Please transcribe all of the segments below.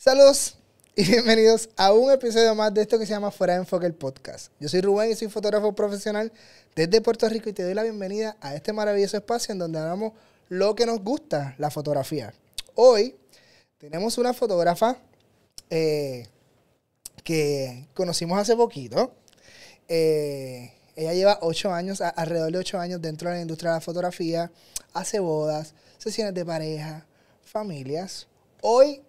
Saludos y bienvenidos a un episodio más de esto que se llama Fuera de Enfoque el Podcast. Yo soy Rubén y soy fotógrafo profesional desde Puerto Rico y te doy la bienvenida a este maravilloso espacio en donde hablamos lo que nos gusta, la fotografía. Hoy tenemos una fotógrafa eh, que conocimos hace poquito. Eh, ella lleva ocho años, alrededor de ocho años dentro de la industria de la fotografía, hace bodas, sesiones de pareja, familias. Hoy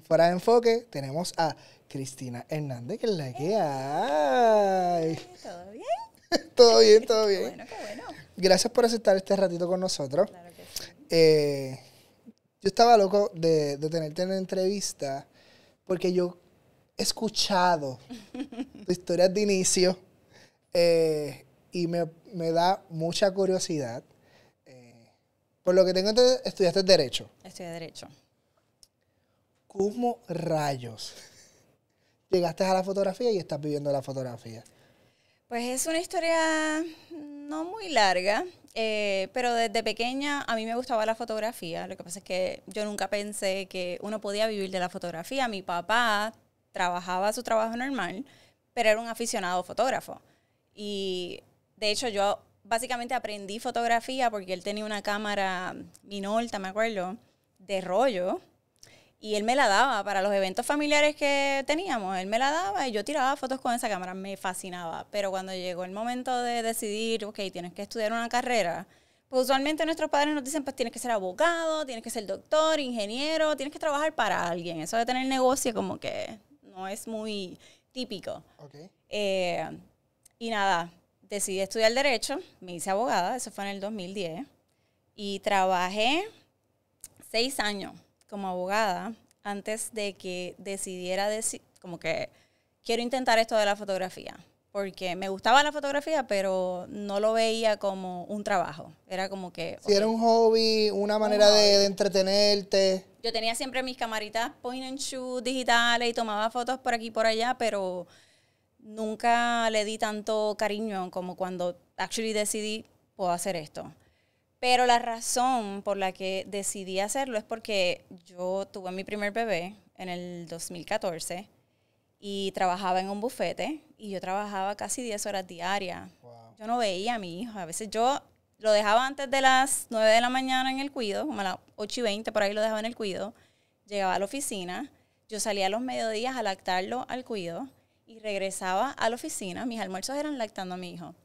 Fuera de Enfoque tenemos a Cristina Hernández, que es la que hay. Eh, ¿Todo bien? todo bien, todo bien. bueno, qué bueno. Gracias por aceptar este ratito con nosotros. Eh, yo estaba loco de, tenerte en la entrevista porque yo he escuchado tu historia de inicio eh, y me, da mucha curiosidad. por lo que tengo entonces, estudiaste Derecho. Estudié Derecho. ¿cómo rayos llegaste a la fotografía y estás viviendo la fotografía? Pues es una historia no muy larga, eh, pero desde pequeña a mí me gustaba la fotografía. Lo que pasa es que yo nunca pensé que uno podía vivir de la fotografía. Mi papá trabajaba su trabajo normal, pero era un aficionado fotógrafo. Y de hecho yo básicamente aprendí fotografía porque él tenía una cámara Minolta, me acuerdo, de rollo y él me la daba para los eventos familiares que teníamos. Él me la daba y yo tiraba fotos con esa cámara. Me fascinaba. Pero cuando llegó el momento de decidir, ok, tienes que estudiar una carrera, pues usualmente nuestros padres nos dicen, pues tienes que ser abogado, tienes que ser doctor, ingeniero, tienes que trabajar para alguien. Eso de tener negocio como que no es muy típico. Okay. Eh, y nada, decidí estudiar derecho, me hice abogada, eso fue en el 2010, y trabajé seis años como abogada, antes de que decidiera decir, como que quiero intentar esto de la fotografía, porque me gustaba la fotografía, pero no lo veía como un trabajo. Era como que... Si era un hobby, una manera De, entretenerte. Yo tenía siempre mis camaritas point and shoot digitales y tomaba fotos por aquí y por allá, pero nunca le di tanto cariño como cuando actually decidí, puedo hacer esto. Pero la razón por la que decidí hacerlo es porque yo tuve mi primer bebé en el 2014 y trabajaba en un bufete y yo trabajaba casi 10 horas diarias. Yo no veía a mi hijo. A veces yo lo dejaba antes de las 9 de la mañana en el cuido, como a las 8 y 20 por ahí lo dejaba en el cuido. Llegaba a la oficina, yo salía a los mediodías a lactarlo al cuido y regresaba a la oficina. Mis almuerzos eran lactando a mi hijo.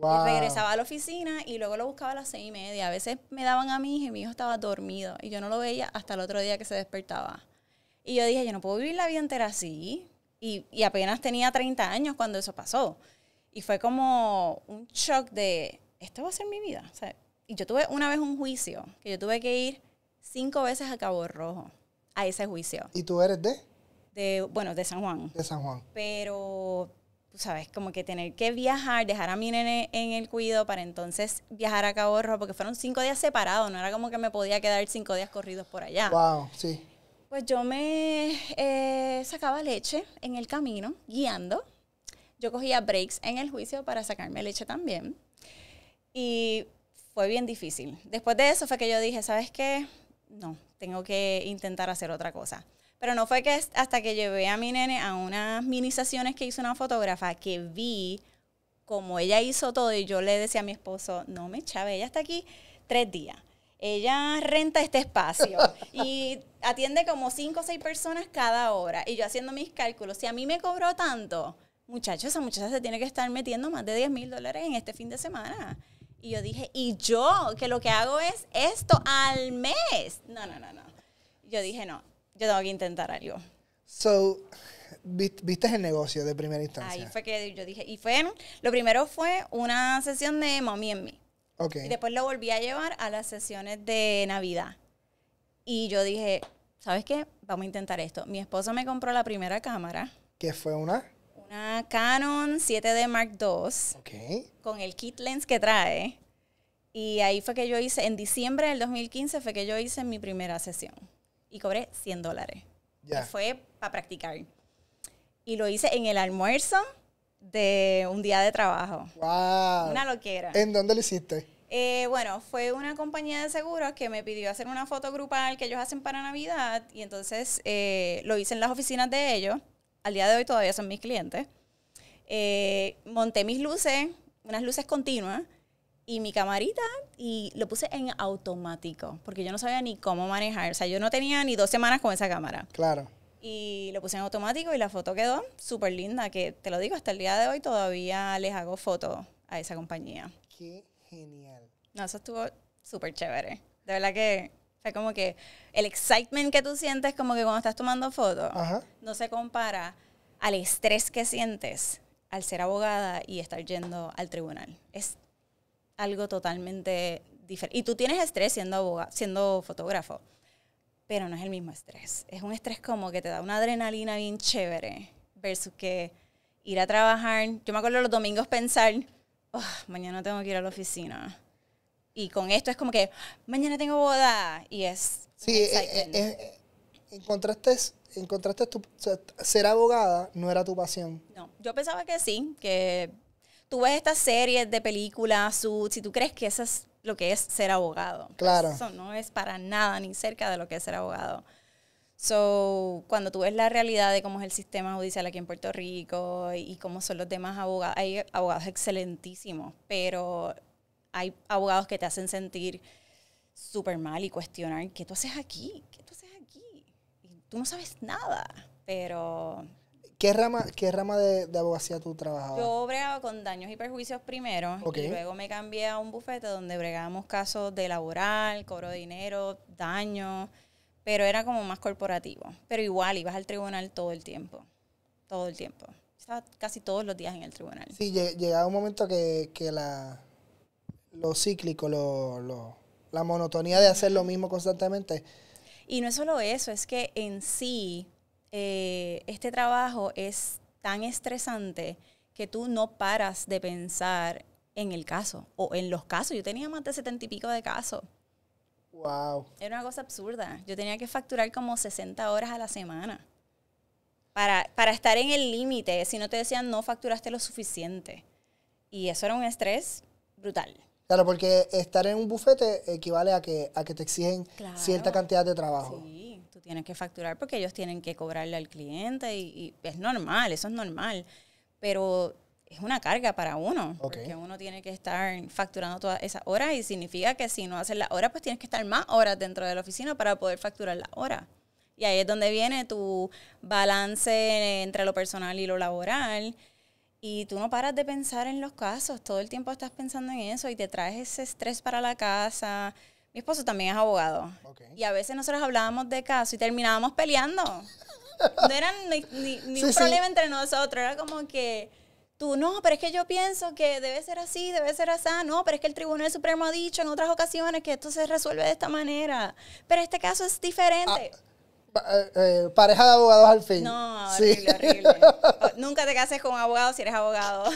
Regresaba a la oficina y luego lo buscaba a las seis y media. A veces me daban a mí y mi hijo estaba dormido y yo no lo veía hasta el otro día que se despertaba. Y yo dije, yo no puedo vivir la vida entera así. Y, apenas tenía 30 años cuando eso pasó. Y fue como un shock de, esto va a ser mi vida. y yo tuve una vez un juicio, que yo tuve que ir cinco veces a Cabo Rojo, a ese juicio. ¿Y tú eres de? de bueno, de San Juan. De San Juan. Pero sabes, como que tener que viajar, dejar a mi nene en el cuido para entonces viajar a Cabo Rojo, porque fueron cinco días separados, no era como que me podía quedar cinco días corridos por allá. Wow, sí. Pues yo me eh, sacaba leche en el camino, guiando. Yo cogía breaks en el juicio para sacarme leche también. Y fue bien difícil. Después de eso fue que yo dije, ¿sabes qué? No, tengo que intentar hacer otra cosa. Pero no fue que hasta que llevé a mi nene a unas mini sesiones que hizo una fotógrafa que vi como ella hizo todo y yo le decía a mi esposo, no me chave, ella está aquí tres días. Ella renta este espacio y atiende como cinco o seis personas cada hora. Y yo haciendo mis cálculos, si a mí me cobró tanto, muchachos, esa muchacha se tiene que estar metiendo más de 10 mil dólares en este fin de semana. Y yo dije, ¿y yo? Que lo que hago es esto al mes. No, no, no, no. Yo dije, no, yo tengo que intentar algo. So, viste el negocio de primera instancia. Ahí fue que yo dije, y fue, lo primero fue una sesión de Mommy en mí. Okay. Y después lo volví a llevar a las sesiones de Navidad. Y yo dije, ¿sabes qué? Vamos a intentar esto. Mi esposo me compró la primera cámara. ¿Qué fue una? Una Canon 7D Mark II. Okay. Con el kit lens que trae. Y ahí fue que yo hice, en diciembre del 2015 fue que yo hice mi primera sesión y cobré 100 dólares. Y Fue para practicar. Y lo hice en el almuerzo de un día de trabajo. ¡Wow! Una loquera. ¿En dónde lo hiciste? Eh, bueno, fue una compañía de seguros que me pidió hacer una foto grupal que ellos hacen para Navidad y entonces eh, lo hice en las oficinas de ellos. Al día de hoy todavía son mis clientes. Eh, monté mis luces, unas luces continuas, y mi camarita y lo puse en automático, porque yo no sabía ni cómo manejar. O sea, yo no tenía ni dos semanas con esa cámara. Claro. Y lo puse en automático y la foto quedó súper linda, que te lo digo, hasta el día de hoy todavía les hago foto a esa compañía. Qué genial. No, eso estuvo súper chévere. De verdad que fue como que el excitement que tú sientes como que cuando estás tomando fotos no se compara al estrés que sientes al ser abogada y estar yendo al tribunal. Es algo totalmente diferente. Y tú tienes estrés siendo, siendo fotógrafo, pero no es el mismo estrés. Es un estrés como que te da una adrenalina bien chévere versus que ir a trabajar. Yo me acuerdo los domingos pensar, mañana tengo que ir a la oficina. Y con esto es como que, mañana tengo boda. Y es... Sí, eh, eh, eh, encontraste, tu, ser abogada no era tu pasión. No, yo pensaba que sí, que tú ves estas series de películas, si tú crees que eso es lo que es ser abogado. Claro. Eso no es para nada ni cerca de lo que es ser abogado. So, cuando tú ves la realidad de cómo es el sistema judicial aquí en Puerto Rico y, cómo son los demás abogados, hay abogados excelentísimos, pero hay abogados que te hacen sentir súper mal y cuestionar, ¿qué tú haces aquí? ¿Qué tú haces aquí? Y tú no sabes nada, pero ¿Qué rama, qué rama de, abogacía tú trabajabas? Yo bregaba con daños y perjuicios primero. Y luego me cambié a un bufete donde bregábamos casos de laboral, cobro de dinero, daños. Pero era como más corporativo. Pero igual, ibas al tribunal todo el tiempo. Todo el tiempo. Estaba casi todos los días en el tribunal. Sí, llegaba un momento que, la, lo cíclico, la monotonía de hacer lo mismo constantemente. Y no es solo eso, es que en sí eh, este trabajo es tan estresante que tú no paras de pensar en el caso o en los casos. Yo tenía más de setenta y pico de casos. Wow. Era una cosa absurda. Yo tenía que facturar como 60 horas a la semana para, para estar en el límite. Si no te decían no facturaste lo suficiente. Y eso era un estrés brutal. Claro, porque estar en un bufete equivale a que, a que te exigen cierta cantidad de trabajo. Tienes que facturar porque ellos tienen que cobrarle al cliente y, es normal, eso es normal. Pero es una carga para uno, que porque uno tiene que estar facturando todas esas horas y significa que si no haces la hora, pues tienes que estar más horas dentro de la oficina para poder facturar la hora. Y ahí es donde viene tu balance entre lo personal y lo laboral. Y tú no paras de pensar en los casos, todo el tiempo estás pensando en eso y te traes ese estrés para la casa. Mi esposo también es abogado. Y a veces nosotros hablábamos de caso y terminábamos peleando. no era ni, un problema entre nosotros, era como que tú, no, pero es que yo pienso que debe ser así, debe ser así, no, pero es que el Tribunal Supremo ha dicho en otras ocasiones que esto se resuelve de esta manera, pero este caso es diferente. Ah, eh, eh, pareja de abogados al fin. No, horrible, horrible. Nunca te cases con un abogado si eres abogado.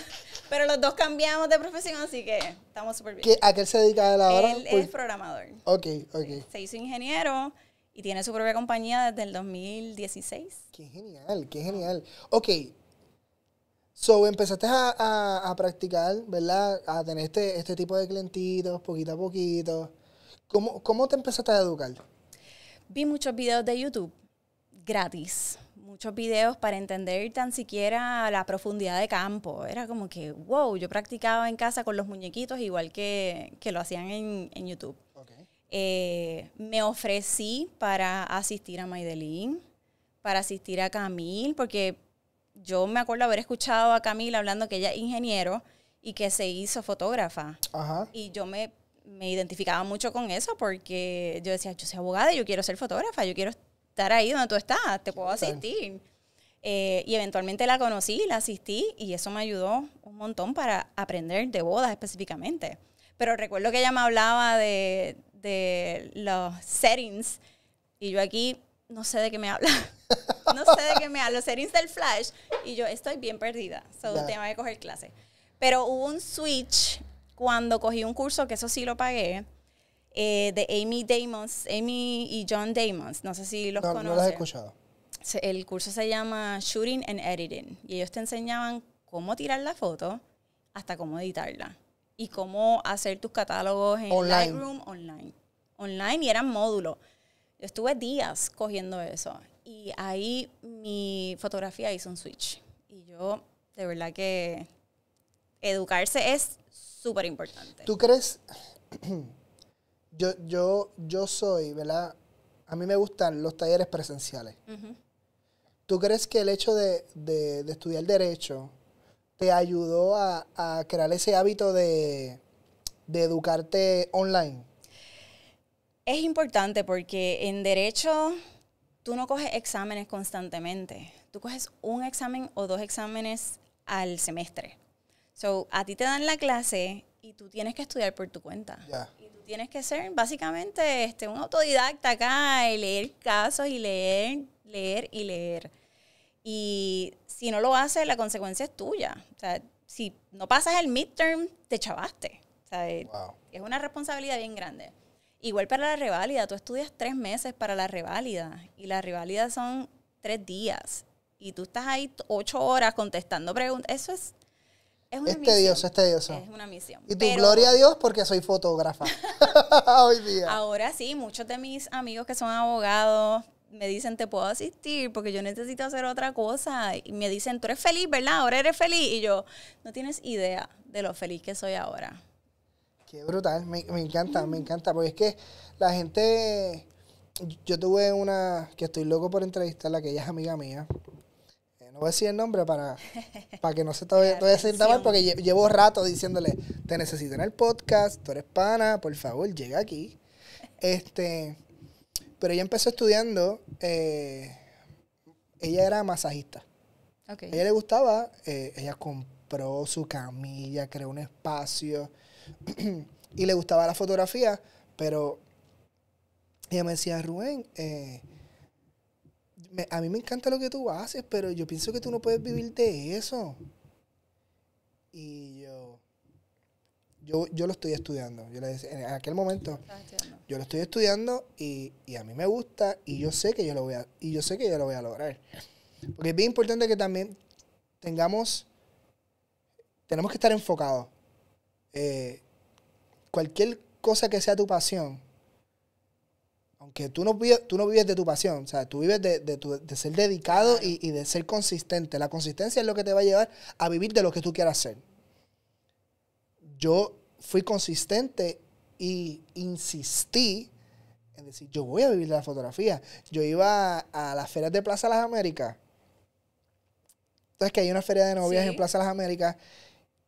Pero los dos cambiamos de profesión, así que estamos súper bien. ¿A qué se dedica ahora? Él es pues, programador. Ok, ok. Se hizo ingeniero y tiene su propia compañía desde el 2016. Qué genial, qué genial. Ok. So, empezaste a, practicar, ¿verdad? A tener este, este, tipo de clientitos, poquito a poquito. ¿Cómo, ¿Cómo te empezaste a educar? Vi muchos videos de YouTube gratis muchos videos para entender tan siquiera la profundidad de campo. Era como que, wow, yo practicaba en casa con los muñequitos igual que, que lo hacían en, en YouTube. Eh, me ofrecí para asistir a Maidelin, para asistir a Camil, porque yo me acuerdo haber escuchado a Camil hablando que ella es ingeniero y que se hizo fotógrafa. Ajá. Y yo me, me identificaba mucho con eso porque yo decía, yo soy abogada y yo quiero ser fotógrafa, yo quiero estar ahí donde tú estás, te puedo asistir. Eh, y eventualmente la conocí, la asistí y eso me ayudó un montón para aprender de bodas específicamente. Pero recuerdo que ella me hablaba de, de los settings y yo aquí no sé de qué me habla. no sé de qué me habla. Los settings del flash y yo estoy bien perdida. So, nah. tengo que coger clase. Pero hubo un switch cuando cogí un curso, que eso sí lo pagué, eh, de Amy Damons, Amy y John Damons, no sé si los conocen. No las he escuchado. El curso se llama Shooting and Editing y ellos te enseñaban cómo tirar la foto hasta cómo editarla y cómo hacer tus catálogos en online. Lightroom online. Online y eran módulos. Yo estuve días cogiendo eso y ahí mi fotografía hizo un switch. Y yo, de verdad que educarse es súper importante. ¿Tú crees? yo, yo, yo soy, ¿verdad? A mí me gustan los talleres presenciales. ¿Tú crees que el hecho de, estudiar derecho te ayudó a, crear ese hábito de, educarte online? Es importante porque en derecho tú no coges exámenes constantemente. Tú coges un examen o dos exámenes al semestre. So, a ti te dan la clase y tú tienes que estudiar por tu cuenta tienes que ser básicamente este, un autodidacta acá y leer casos y leer, leer y leer. Y si no lo haces, la consecuencia es tuya. O sea, si no pasas el midterm, te chavaste. Es una responsabilidad bien grande. Igual para la reválida, tú estudias tres meses para la reválida y la reválida son tres días y tú estás ahí ocho horas contestando preguntas. Eso es es una es misión. tedioso, es una misión. Y tu gloria a Dios porque soy fotógrafa hoy día. Ahora sí, muchos de mis amigos que son abogados me dicen, te puedo asistir porque yo necesito hacer otra cosa. Y me dicen, tú eres feliz, ¿verdad? Ahora eres feliz. Y yo, no tienes idea de lo feliz que soy ahora. Qué brutal, me, me encanta, me encanta. Porque es que la gente, yo tuve una, que estoy loco por entrevistarla, que ella es amiga mía no voy a decir el nombre para, para que no se te vaya mal, porque llevo rato diciéndole, te necesito en el podcast, tú eres pana, por favor, llega aquí. Este, pero ella empezó estudiando, eh, ella era masajista. A ella le gustaba, eh, ella compró su camilla, creó un espacio y le gustaba la fotografía, pero ella me decía, Rubén, eh, a mí me encanta lo que tú haces, pero yo pienso que tú no puedes vivir de eso. Y yo, yo, lo estoy estudiando. Yo en aquel momento, yo lo estoy estudiando y, a mí me gusta y yo sé que yo lo voy a, y yo sé que yo lo voy a lograr. Porque es bien importante que también tengamos, tenemos que estar enfocados. Eh, cualquier cosa que sea tu pasión, aunque tú no, vives, tú no vives de tu pasión, o sea, tú vives de, ser dedicado y, de ser consistente. La consistencia es lo que te va a llevar a vivir de lo que tú quieras hacer. Yo fui consistente e insistí en decir, yo voy a vivir de la fotografía. Yo iba a, las ferias de Plaza Las Américas. Entonces que hay una feria de novias en Plaza Las Américas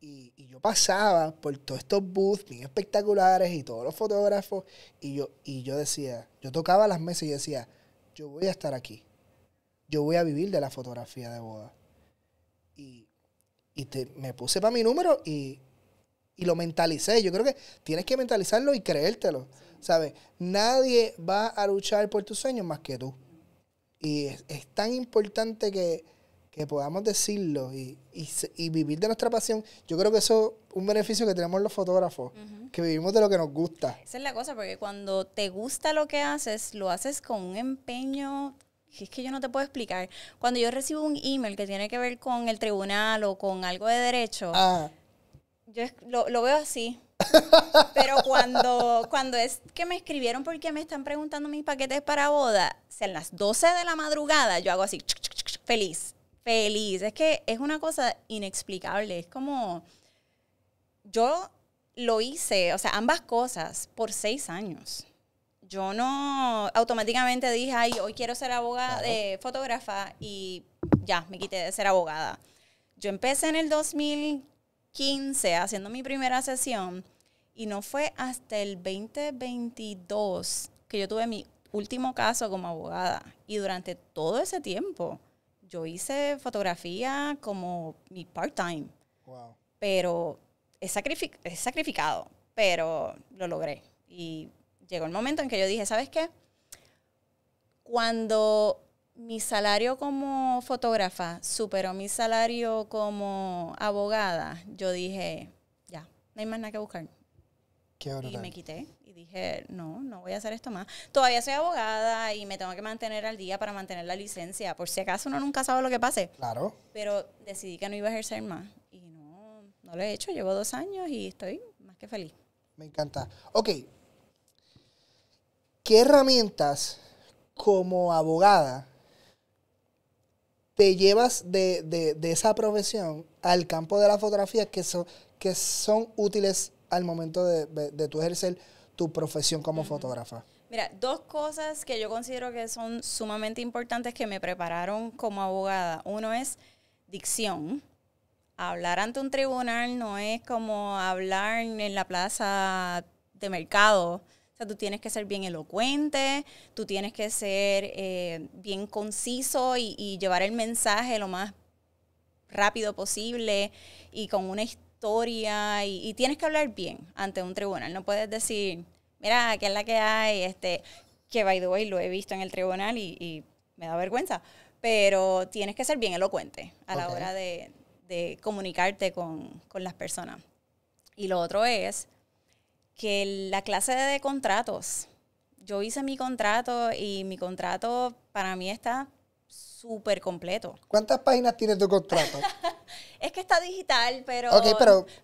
y yo pasaba por todos estos booths bien espectaculares y todos los fotógrafos y yo, y yo decía, yo tocaba las mesas y decía, yo voy a estar aquí, yo voy a vivir de la fotografía de boda. Y, me puse para mi número y, lo mentalicé. Yo creo que tienes que mentalizarlo y creértelo. ¿Sabes? Nadie va a luchar por tus sueños más que tú. Y es tan importante que que podamos decirlo y, vivir de nuestra pasión, yo creo que eso es un beneficio que tenemos los fotógrafos, que vivimos de lo que nos gusta. Esa es la cosa, porque cuando te gusta lo que haces, lo haces con un empeño que es que yo no te puedo explicar. Cuando yo recibo un email que tiene que ver con el tribunal o con algo de derecho, ah. yo lo, veo así. Pero cuando, cuando es que me escribieron porque me están preguntando mis paquetes para boda, sean las 12 de la madrugada yo hago así, feliz feliz. Es que es una cosa inexplicable. Es como. Yo lo hice, o sea, ambas cosas, por seis años. Yo no automáticamente dije, ay, hoy quiero ser abogada, de fotógrafa, y ya, me quité de ser abogada. Yo empecé en el 2015 haciendo mi primera sesión, y no fue hasta el 2022 que yo tuve mi último caso como abogada. Y durante todo ese tiempo, yo hice fotografía como mi part-time. Pero es, sacrificado, pero lo logré. Y llegó el momento en que yo dije, ¿sabes qué? Cuando mi salario como fotógrafa superó mi salario como abogada, yo dije, ya, no hay más nada que buscar. Qué y me quité dije, no, no voy a hacer esto más. Todavía soy abogada y me tengo que mantener al día para mantener la licencia, por si acaso uno nunca sabe lo que pase. Claro. Pero decidí que no iba a ejercer más y no, no lo he hecho. Llevo dos años y estoy más que feliz. Me encanta. Ok. ¿Qué herramientas como abogada te llevas de, esa profesión al campo de la fotografía que son, que son útiles al momento de tu ejercer tu profesión como fotógrafa? Mira, dos cosas que yo considero que son sumamente importantes que me prepararon como abogada. Uno es dicción. Hablar ante un tribunal no es como hablar en la plaza de mercado. O sea, tú tienes que ser bien elocuente, tú tienes que ser eh, bien conciso y, y, llevar el mensaje lo más rápido posible y con una historia y, tienes que hablar bien ante un tribunal. No puedes decir, mira, que es la que hay? Este, que by the way lo he visto en el tribunal y, me da vergüenza. Pero tienes que ser bien elocuente a la hora de, comunicarte con, las personas. Y lo otro es que la clase de contratos, yo hice mi contrato y mi contrato para mí está súper completo. ¿Cuántas páginas tiene tu contrato? es que está digital, pero,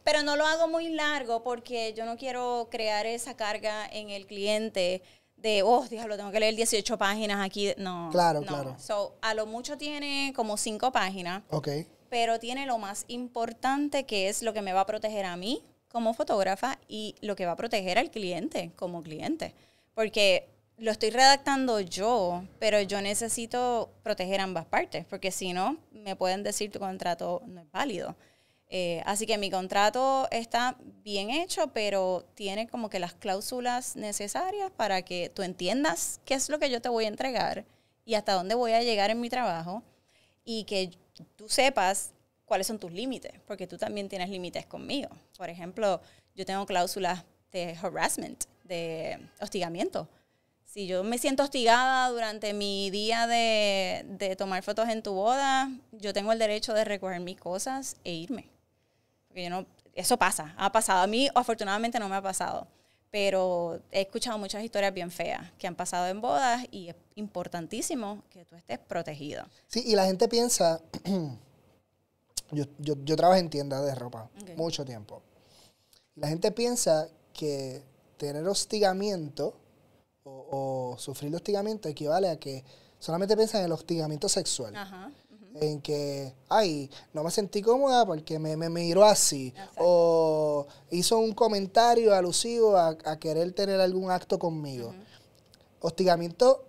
pero, no lo hago muy largo porque yo no quiero crear esa carga en el cliente de, oh, lo tengo que leer 18 páginas aquí. No. Claro, claro. So, a lo mucho tiene como cinco páginas. Ok. Pero tiene lo más importante que es lo que me va a proteger a mí como fotógrafa y lo que va a proteger al cliente como cliente. Porque lo estoy redactando yo, pero yo necesito proteger ambas partes, porque si no, me pueden decir tu contrato no es válido. Eh, así que mi contrato está bien hecho, pero tiene como que las cláusulas necesarias para que tú entiendas qué es lo que yo te voy a entregar y hasta dónde voy a llegar en mi trabajo y que tú sepas cuáles son tus límites, porque tú también tienes límites conmigo. Por ejemplo, yo tengo cláusulas de harassment, de hostigamiento si yo me siento hostigada durante mi día de, tomar fotos en tu boda, yo tengo el derecho de recoger mis cosas e irme. eso pasa, ha pasado. A mí afortunadamente no me ha pasado, pero he escuchado muchas historias bien feas que han pasado en bodas y es importantísimo que tú estés protegido. Sí, y la gente piensa, yo, trabajo en tiendas de ropa mucho tiempo. La gente piensa que tener hostigamiento o, sufrir hostigamiento equivale a que solamente piensan en el hostigamiento sexual. En que, ay, no me sentí cómoda porque me, me miró así. O hizo un comentario alusivo a, querer tener algún acto conmigo. Hostigamiento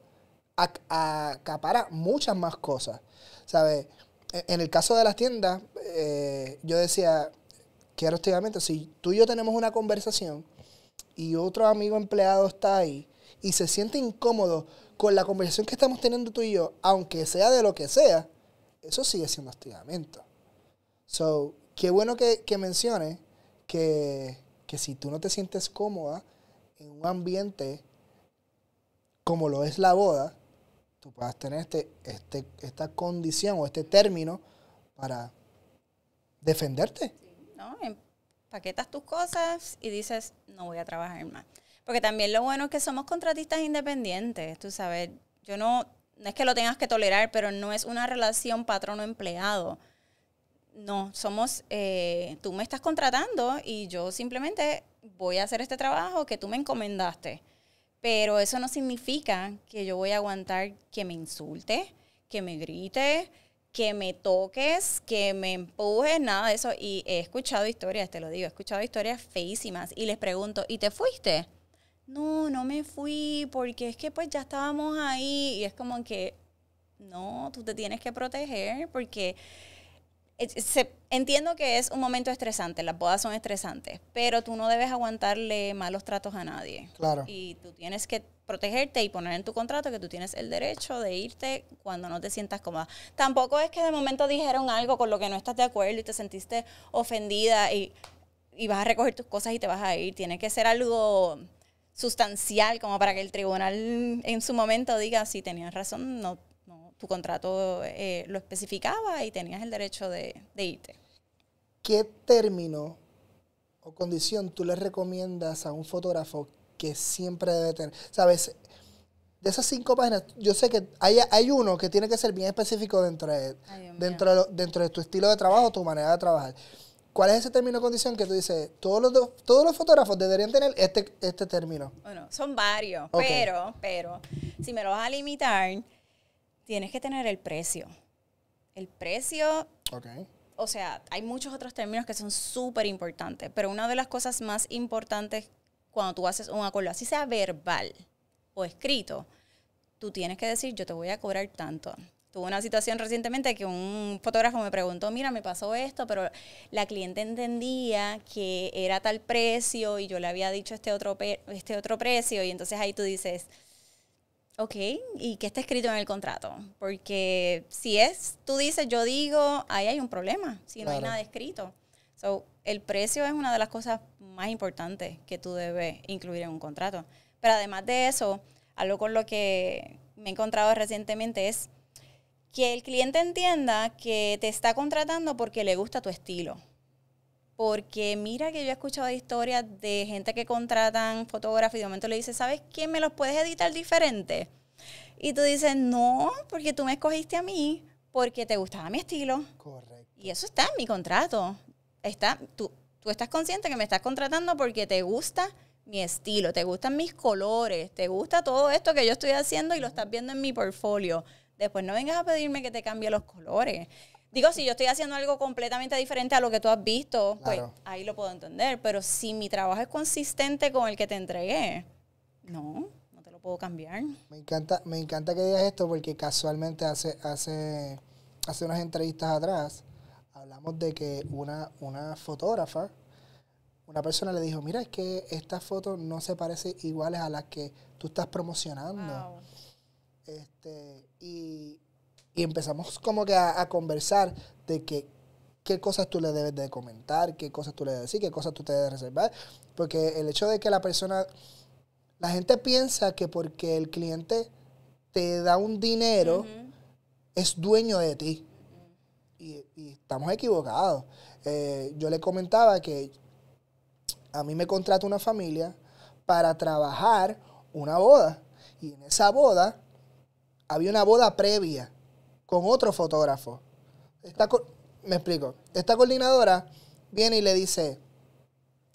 acapara muchas más cosas. ¿Sabes? E, en el caso de las tiendas, eh, yo decía, quiero hostigamiento. Si tú y yo tenemos una conversación y otro amigo empleado está ahí, y se siente incómodo con la conversación que estamos teniendo tú y yo, aunque sea de lo que sea, eso sigue siendo hostigamiento. So, qué bueno que, que menciones que, si tú no te sientes cómoda en un ambiente como lo es la boda, tú puedas tener este, este esta condición o este término para defenderte. Sí, no, tus cosas y dices, no voy a trabajar más. Porque también lo bueno es que somos contratistas independientes, tú sabes. Yo no, no es que lo tengas que tolerar, pero no es una relación patrono-empleado. No, somos, eh, tú me estás contratando y yo simplemente voy a hacer este trabajo que tú me encomendaste. Pero eso no significa que yo voy a aguantar que me insulte, que me grite, que me toques, que me empujes, nada de eso. Y he escuchado historias, te lo digo, he escuchado historias feísimas y les pregunto, ¿y te fuiste? no, no me fui porque es que pues ya estábamos ahí y es como que, no, tú te tienes que proteger porque entiendo que es un momento estresante, las bodas son estresantes, pero tú no debes aguantarle malos tratos a nadie. Claro. Y tú tienes que protegerte y poner en tu contrato que tú tienes el derecho de irte cuando no te sientas cómoda. Tampoco es que de momento dijeron algo con lo que no estás de acuerdo y te sentiste ofendida y, y vas a recoger tus cosas y te vas a ir. Tiene que ser algo sustancial como para que el tribunal en su momento diga si tenías razón, no, tu contrato eh, lo especificaba y tenías el derecho de, de irte. ¿Qué término o condición tú le recomiendas a un fotógrafo que siempre debe tener? Sabes, de esas cinco páginas, yo sé que hay, uno que tiene que ser bien específico dentro de, dentro, dentro de tu estilo de trabajo, tu manera de trabajar. ¿Cuál es ese término de condición que tú dices? Todos los, todos los fotógrafos deberían tener este, este término. Bueno, son varios, pero, pero, si me lo vas a limitar, tienes que tener el precio. El precio. O sea, hay muchos otros términos que son súper importantes, pero una de las cosas más importantes cuando tú haces un acuerdo, así sea verbal o escrito, tú tienes que decir, yo te voy a cobrar tanto tuve una situación recientemente que un fotógrafo me preguntó, mira, me pasó esto, pero la cliente entendía que era tal precio y yo le había dicho este otro, este otro precio y entonces ahí tú dices, ok, ¿y qué está escrito en el contrato? Porque si es, tú dices, yo digo, ahí hay un problema, si no hay nada escrito. So, el precio es una de las cosas más importantes que tú debes incluir en un contrato. Pero además de eso, algo con lo que me he encontrado recientemente es que el cliente entienda que te está contratando porque le gusta tu estilo. Porque mira que yo he escuchado historias de gente que contratan fotógrafos y de momento le dice, ¿sabes qué? ¿Me los puedes editar diferente? Y tú dices, no, porque tú me escogiste a mí porque te gustaba mi estilo. Correcto. Y eso está en mi contrato. Está, tú, tú estás consciente que me estás contratando porque te gusta mi estilo, te gustan mis colores, te gusta todo esto que yo estoy haciendo y lo estás viendo en mi portfolio pues no vengas a pedirme que te cambie los colores. Digo, si yo estoy haciendo algo completamente diferente a lo que tú has visto, pues ahí lo puedo entender. Pero si mi trabajo es consistente con el que te entregué, no, no te lo puedo cambiar. Me encanta, me encanta que digas esto porque casualmente hace, hace, hace unas entrevistas atrás hablamos de que una, una fotógrafa, una persona le dijo, mira, es que estas fotos no se parecen iguales a las que tú estás promocionando. Este, y, empezamos como que a, conversar de que qué cosas tú le debes de comentar, qué cosas tú le debes decir, qué cosas tú te debes reservar. Porque el hecho de que la persona, la gente piensa que porque el cliente te da un dinero, es dueño de ti. y, estamos equivocados. Eh, yo le comentaba que a mí me contrata una familia para trabajar una boda. Y en esa boda había una boda previa con otro fotógrafo. me explico. Esta coordinadora viene y le dice,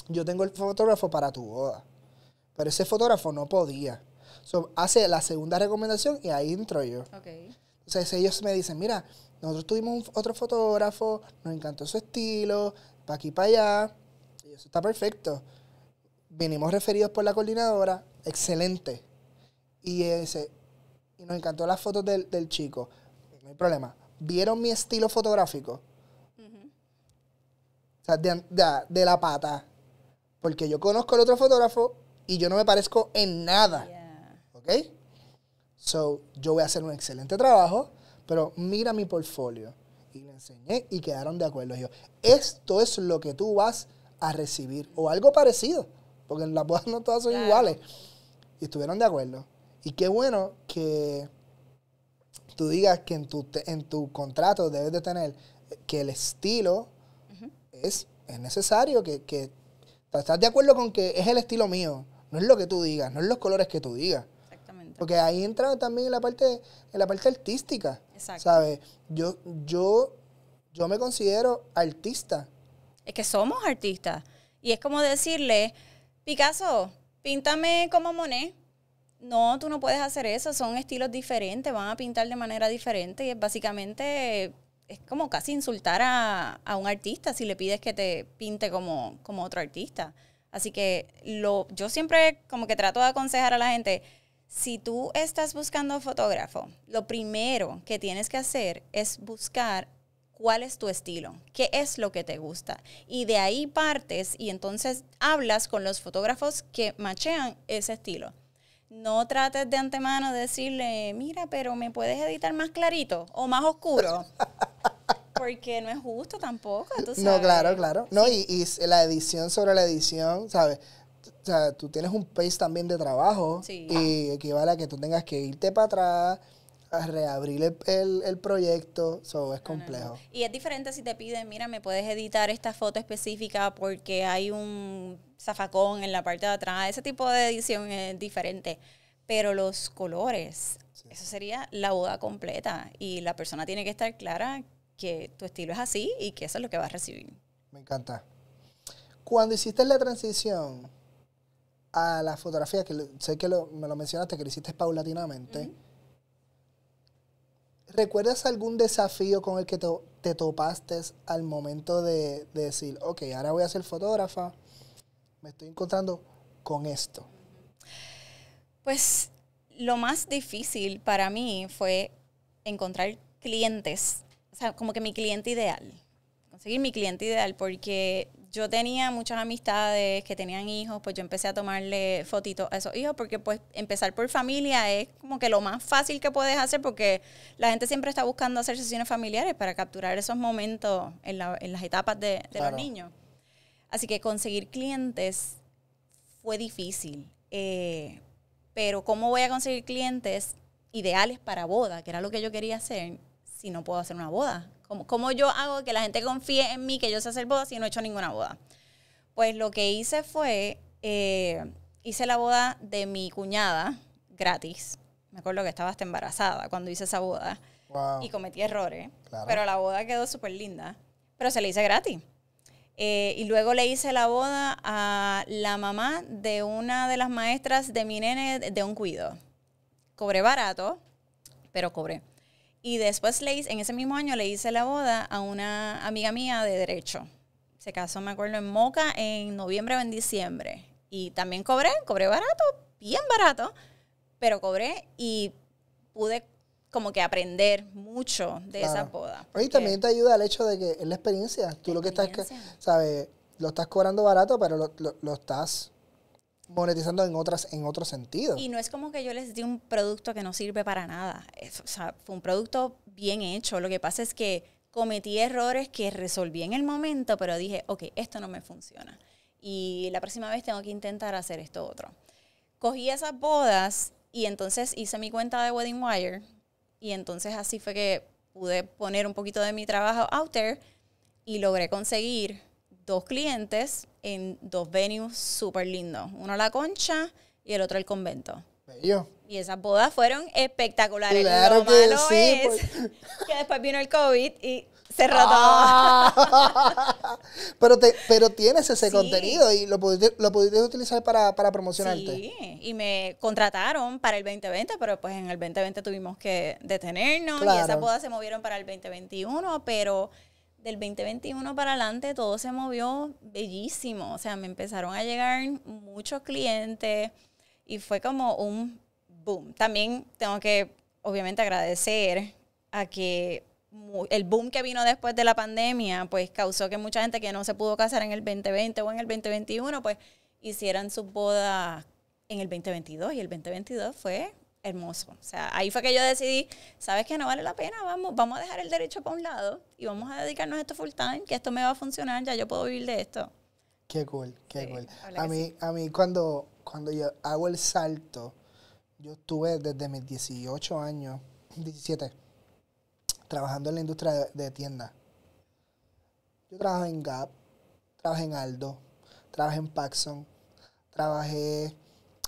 yo tengo el fotógrafo para tu boda. Pero ese fotógrafo no podía. hace la segunda recomendación y ahí entro yo. Okay. Entonces ellos me dicen, mira, nosotros tuvimos otro fotógrafo, nos encantó su estilo, para aquí, para allá. eso está perfecto. Venimos referidos por la coordinadora, excelente. Y ese, y nos encantó las fotos del, chico, no hay problema. ¿Vieron mi estilo fotográfico? O sea, de, la pata. Porque yo conozco al otro fotógrafo y yo no me parezco en nada. ¿Ok? So, yo voy a hacer un excelente trabajo, pero mira mi portfolio. Y le enseñé y quedaron de acuerdo. Y yo, esto es lo que tú vas a recibir. O algo parecido. Porque en las bodas no todas son iguales. Y estuvieron de acuerdo. Y qué bueno que tú digas que en tu, en tu contrato debes de tener que el estilo es, es, necesario, que, estás de acuerdo con que es el estilo mío, no es lo que tú digas, no es los colores que tú digas. Exactamente. Porque ahí entra también la parte, la parte artística. Exacto. ¿Sabes? Yo, yo, yo me considero artista. Es que somos artistas. Y es como decirle, Picasso, píntame como Monet no, tú no puedes hacer eso, son estilos diferentes, van a pintar de manera diferente y es básicamente es como casi insultar a, un artista si le pides que te pinte como, otro artista. Así que lo, yo siempre como que trato de aconsejar a la gente, si tú estás buscando fotógrafo, lo primero que tienes que hacer es buscar cuál es tu estilo, qué es lo que te gusta. Y de ahí partes y entonces hablas con los fotógrafos que machean ese estilo no trates de antemano decirle, mira, pero me puedes editar más clarito o más oscuro. Porque no es justo tampoco, ¿tú sabes? No, claro, claro. No, y, la edición sobre la edición, ¿sabes? O sea, tú tienes un pace también de trabajo y equivale a que tú tengas que irte para atrás, a reabrir el, proyecto, eso es complejo. Y es diferente si te piden, mira, me puedes editar esta foto específica porque hay un zafacón en la parte de atrás, ese tipo de edición es diferente, pero los colores, eso sería la boda completa y la persona tiene que estar clara que tu estilo es así y que eso es lo que vas a recibir. Me encanta. Cuando hiciste la transición a la fotografía, que sé que me lo mencionaste, que lo hiciste paulatinamente, ¿Recuerdas algún desafío con el que te, topaste al momento de, de, decir, ok, ahora voy a ser fotógrafa, me estoy encontrando con esto? Pues lo más difícil para mí fue encontrar clientes, o sea, como que mi cliente ideal, conseguir mi cliente ideal, porque yo tenía muchas amistades que tenían hijos, pues yo empecé a tomarle fotitos a esos hijos, porque pues empezar por familia es como que lo más fácil que puedes hacer, porque la gente siempre está buscando hacer sesiones familiares para capturar esos momentos en, las etapas de, los niños. Así que conseguir clientes fue difícil, eh, pero ¿cómo voy a conseguir clientes ideales para boda, que era lo que yo quería hacer, si no puedo hacer una boda? ¿Cómo, yo hago que la gente confíe en mí que yo sé hacer bodas y no he hecho ninguna boda? Pues lo que hice fue, eh, hice la boda de mi cuñada gratis. Me acuerdo que estaba hasta embarazada cuando hice esa boda. Y cometí errores. Pero la boda quedó súper linda. Pero se la hice gratis. Eh, y luego le hice la boda a la mamá de una de las maestras de mi nene de un cuido. Cobré barato, pero cobré. Y después en ese mismo año le hice la boda a una amiga mía de derecho. Se casó, me acuerdo, en Moca en noviembre o en diciembre. Y también cobré, cobré barato, bien barato, pero cobré y pude como que aprender mucho de esa boda. Y también te ayuda el hecho de que es la experiencia. Tú lo que estás, sabes, lo estás cobrando barato, pero lo, lo, lo estás monetizando en otras en otro sentido. Y no es como que yo les di un producto que no sirve para nada. o sea, fue un producto bien hecho. Lo que pasa es que cometí errores que resolví en el momento, pero dije, ok, esto no me funciona. Y la próxima vez tengo que intentar hacer esto otro. Cogí esas bodas y entonces hice mi cuenta de Wedding Wire y entonces así fue que pude poner un poquito de mi trabajo out there y logré conseguir dos clientes en dos venues súper lindos. Uno la concha y el otro el convento. Y esas bodas fueron espectaculares. Claro Lo que malo es pues. que después vino el COVID y cerró ah. pero, te, pero tienes ese contenido y lo pudiste, lo pudiste utilizar para, para, promocionarte. Sí, y me contrataron para el 2020, pero pues en el 2020 tuvimos que detenernos y esas bodas se movieron para el 2021, pero del 2021 para adelante todo se movió bellísimo. O sea, me empezaron a llegar muchos clientes y fue como un boom. También tengo que, obviamente, agradecer a que el boom que vino después de la pandemia, pues causó que mucha gente que no se pudo casar en el 2020 o en el 2021, pues hicieran su boda en el 2022 y el 2022 fue hermoso. O sea, ahí fue que yo decidí, sabes qué? no vale la pena, vamos, vamos a dejar el derecho para un lado y vamos a dedicarnos a esto full time, que esto me va a funcionar, ya yo puedo vivir de esto. Qué cool, qué cool. A mí, a mí cuando, cuando yo hago el salto, yo estuve desde mis 18 años, 17, trabajando en la industria de, tienda. tiendas. Yo trabajé en Gap, trabajé en Aldo, trabajé en Paxson, trabajé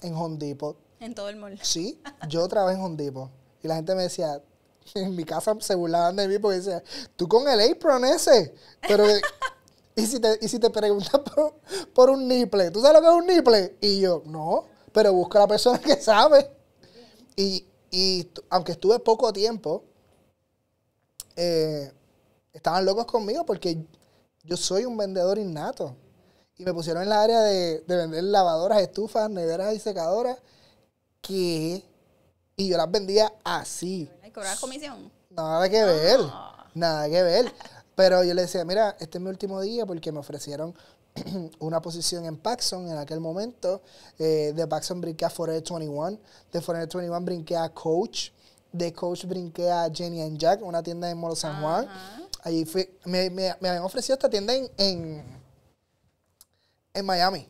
en Home Depot, en todo el mall. Sí, yo trabajé en un Depot. Y la gente me decía, en mi casa se burlaban de mí porque decían, tú con el apron ese. Pero, ¿y si te, y preguntan por, un nipple? ¿Tú sabes lo que es un nipple? Y yo, no, pero busca a la persona que sabe. Y, aunque estuve poco tiempo, eh, estaban locos conmigo porque yo soy un vendedor innato. Y me pusieron en la área de, de vender lavadoras, estufas, neveras y secadoras que Y yo las vendía así. cobrar comisión? Nada que ver. Ah. Nada que ver. Pero yo le decía, mira, este es mi último día porque me ofrecieron una posición en Paxson en aquel momento. Eh, de Paxson brinqué a Forever 21. De Forever 21 brinqué a Coach. De Coach brinqué a Jenny and Jack, una tienda en Moro San Juan. fui, me, habían ofrecido esta tienda en, en Miami.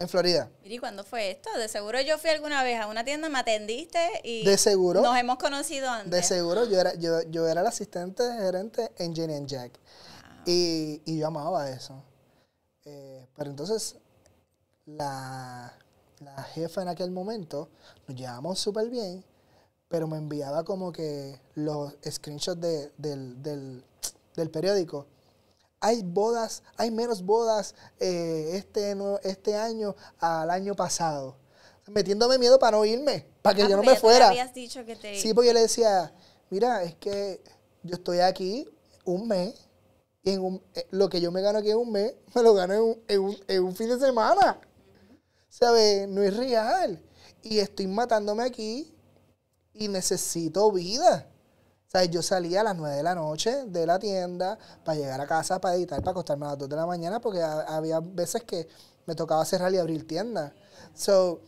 En Florida. ¿Y cuándo fue esto? De seguro yo fui alguna vez a una tienda, me atendiste y nos hemos conocido antes. De seguro, yo era, yo, yo era el asistente gerente en Jenny and Jack. Y, yo amaba eso. Eh, pero entonces, la, jefa en aquel momento, nos llevamos súper bien, pero me enviaba como que los screenshots del, del, del periódico hay bodas, hay menos bodas eh, este, este año al año pasado. Metiéndome miedo para no irme, para que ah, yo no me fuera. Habías dicho que te... Sí, porque yo le decía, mira, es que yo estoy aquí un mes. Y en eh, lo que yo me gano aquí en un mes, me lo gano en un, en en un fin de semana. ¿Sabes? No es real. Y estoy matándome aquí y necesito vida sea, yo salía a las 9 de la noche de la tienda para llegar a casa, para editar, para acostarme a las 2 de la mañana, porque había veces que me tocaba cerrar y abrir tienda. So,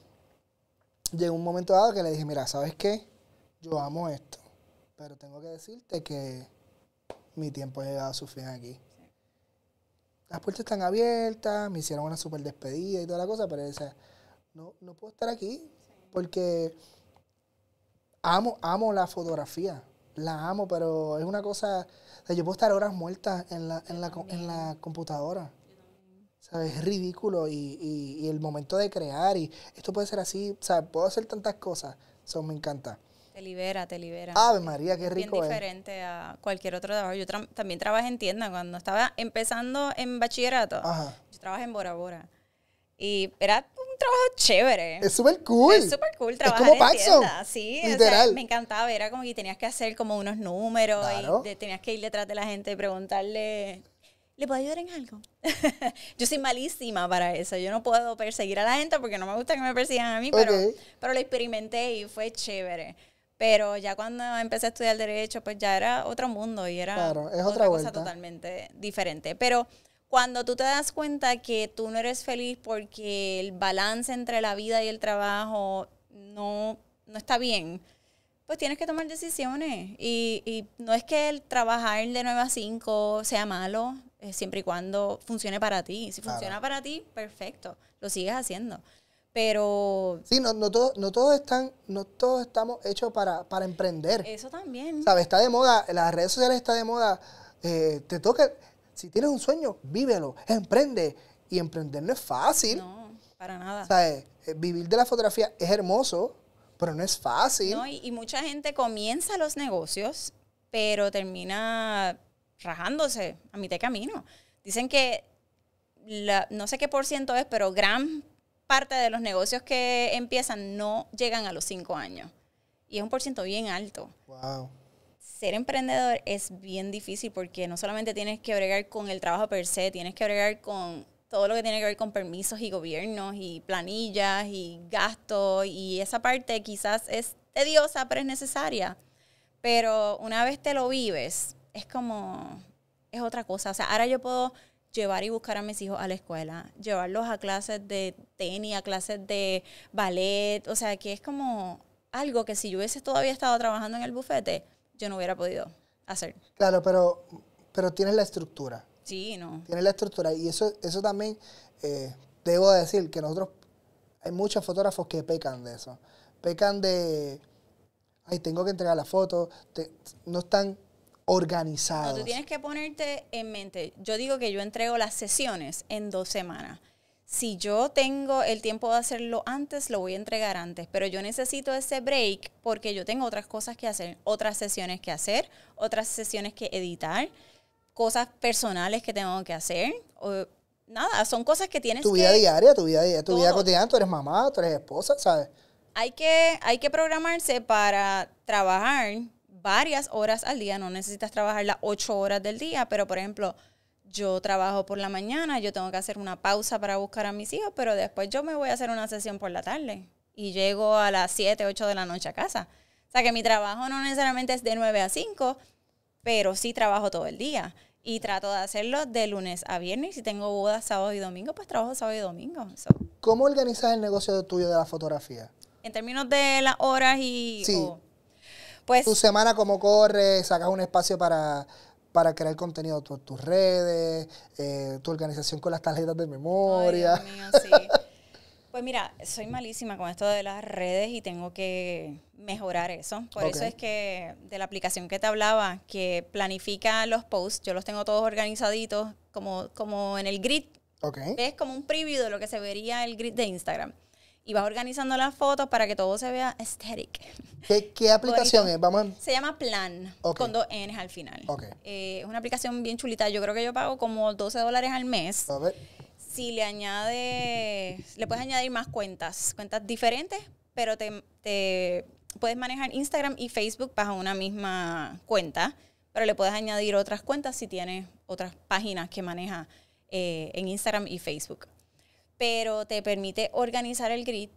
llegó un momento dado que le dije, mira, ¿sabes qué? Yo amo esto, pero tengo que decirte que mi tiempo ha llegado a su fin aquí. Las puertas están abiertas, me hicieron una super despedida y toda la cosa, pero no, no puedo estar aquí porque amo, amo la fotografía la amo, pero es una cosa. yo puedo estar horas muertas en la, en la, en la computadora. ¿Sabes? Es ridículo y, y, el momento de crear y esto puede ser así. puedo hacer tantas cosas. me encanta. Te libera, te libera. Ave María, qué rico. Bien eh. diferente a cualquier otro trabajo. Yo también trabajé en tienda. Cuando estaba empezando en bachillerato, yo trabajé en Bora Bora. Y era un trabajo chévere. Es súper cool. Es súper cool trabajar es como en Sí, Literal. me encantaba. Era como que tenías que hacer como unos números y tenías que ir detrás de la gente y preguntarle ¿le puedo ayudar en algo? yo soy malísima para eso. Yo no puedo perseguir a la gente porque no me gusta que me persigan a mí, pero, pero lo experimenté y fue chévere. Pero ya cuando empecé a estudiar Derecho, pues ya era otro mundo y era otra, otra cosa totalmente diferente. Pero cuando tú te das cuenta que tú no eres feliz porque el balance entre la vida y el trabajo no, no está bien, pues tienes que tomar decisiones. Y, no es que el trabajar de 9 a 5 sea malo, eh, siempre y cuando funcione para ti. Si funciona para ti, perfecto, lo sigues haciendo. Pero... Sí, no, no, todo, no, todos, están, no todos estamos hechos para, emprender. Eso también. ¿Sabes? Está de moda, las redes sociales está de moda. Eh, te toca si tienes un sueño, vívelo, emprende. Y emprender no es fácil. No, para nada. O sea, eh, eh, vivir de la fotografía es hermoso, pero no es fácil. No, y, mucha gente comienza los negocios, pero termina rajándose a mitad de camino. Dicen que, no sé qué por ciento es, pero gran parte de los negocios que empiezan no llegan a los cinco años. Y es un por ciento bien alto. Wow ser emprendedor es bien difícil porque no solamente tienes que bregar con el trabajo per se, tienes que bregar con todo lo que tiene que ver con permisos y gobiernos y planillas y gastos y esa parte quizás es tediosa, pero es necesaria. Pero una vez te lo vives, es como, es otra cosa. O sea, ahora yo puedo llevar y buscar a mis hijos a la escuela, llevarlos a clases de tenis, a clases de ballet, o sea, que es como algo que si yo hubiese todavía estado trabajando en el bufete, yo no hubiera podido hacer. Claro, pero, pero tienes la estructura. Sí, no. Tienes la estructura. Y eso, eso también, eh, debo decir que nosotros, hay muchos fotógrafos que pecan de eso. Pecan de, ay, tengo que entregar la foto, no están organizados. No, tú tienes que ponerte en mente, yo digo que yo entrego las sesiones en dos semanas si yo tengo el tiempo de hacerlo antes, lo voy a entregar antes, pero yo necesito ese break porque yo tengo otras cosas que hacer, otras sesiones que hacer, otras sesiones que editar, cosas personales que tengo que hacer. O, nada, son cosas que tienes tu vida diaria, tu vida, diaria, tu vida cotidiana, tú eres mamá, tú eres esposa, ¿sabes? Hay que, hay que programarse para trabajar varias horas al día, no necesitas trabajar las ocho horas del día, pero por ejemplo, yo trabajo por la mañana, yo tengo que hacer una pausa para buscar a mis hijos, pero después yo me voy a hacer una sesión por la tarde y llego a las 7, 8 de la noche a casa. O sea que mi trabajo no necesariamente es de 9 a 5, pero sí trabajo todo el día. Y trato de hacerlo de lunes a viernes. si tengo bodas sábado y domingo, pues trabajo sábado y domingo. ¿Cómo organizas el negocio tuyo de la fotografía? En términos de las horas y... pues, tu semana cómo corre, sacas un espacio para para crear contenido en tus redes, eh, tu organización con las tarjetas de memoria. Ay, Dios mío, sí. Pues mira, soy malísima con esto de las redes y tengo que mejorar eso. Por eso es que de la aplicación que te hablaba, que planifica los posts, yo los tengo todos organizaditos como, como en el grid. Es como un preview de lo que se vería el grid de Instagram y vas organizando las fotos para que todo se vea estético. ¿Qué, qué aplicación es? Vamos Se llama Plan, con dos N al final. Eh, es una aplicación bien chulita. Yo creo que yo pago como 12 dólares al mes. A Si le añades, le puedes añadir más cuentas, cuentas diferentes, pero te, puedes manejar Instagram y Facebook bajo una misma cuenta, pero le puedes añadir otras cuentas si tienes otras páginas que maneja eh, en Instagram y Facebook pero te permite organizar el grid,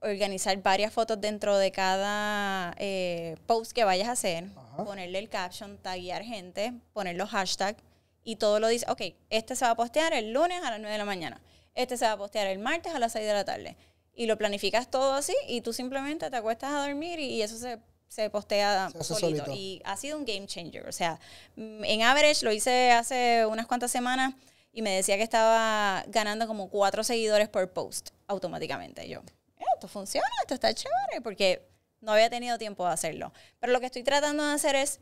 organizar varias fotos dentro de cada eh, post que vayas a hacer, ponerle el caption, taguear gente, poner los hashtags y todo lo dice, ok, este se va a postear el lunes a las 9 de la mañana, este se va a postear el martes a las 6 de la tarde. Y lo planificas todo así y tú simplemente te acuestas a dormir y, eso se, se postea solito. Y ha sido un game changer. O sea, mm, en average lo hice hace unas cuantas semanas y me decía que estaba ganando como cuatro seguidores por post automáticamente. Yo, eh, esto funciona, esto está chévere, porque no había tenido tiempo de hacerlo. Pero lo que estoy tratando de hacer es,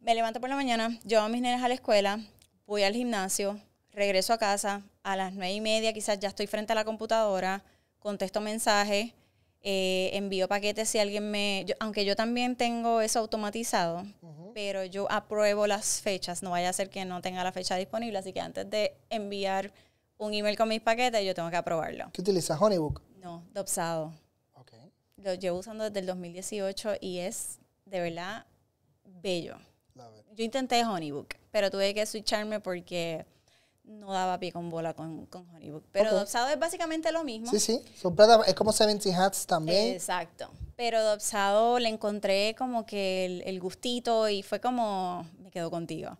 me levanto por la mañana, llevo a mis nenas a la escuela, voy al gimnasio, regreso a casa, a las nueve y media quizás ya estoy frente a la computadora, contesto mensajes, eh, envío paquetes si alguien me... aunque yo también tengo eso automatizado, pero yo apruebo las fechas, no vaya a ser que no tenga la fecha disponible, así que antes de enviar un email con mis paquetes, yo tengo que aprobarlo. ¿Qué utilizas, Honeybook? No, Dopsado. Okay. Lo llevo usando desde el 2018 y es de verdad bello. Yo intenté Honeybook, pero tuve que switcharme porque no daba pie con bola con, con Honeybook. Pero Dopsado es básicamente lo mismo. Sí, sí. es como 70 Hats también. Exacto. Pero Dopsado le encontré como que el, el gustito y fue como, me quedo contigo.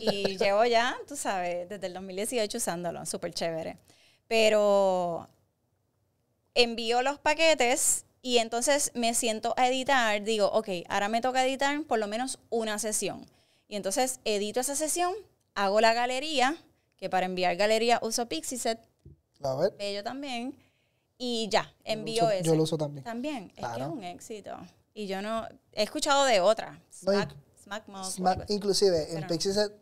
Y llevo ya, tú sabes, desde el 2018 usándolo, súper chévere. Pero envío los paquetes y entonces me siento a editar, digo, ok, ahora me toca editar por lo menos una sesión. Y entonces edito esa sesión, hago la galería que para enviar galería uso Pixieset. A ver. Bello también. Y ya, envío eso. Yo lo uso también. También. Es que es un éxito. Y yo no. He escuchado de otra. Smack, inclusive, en Pixieset.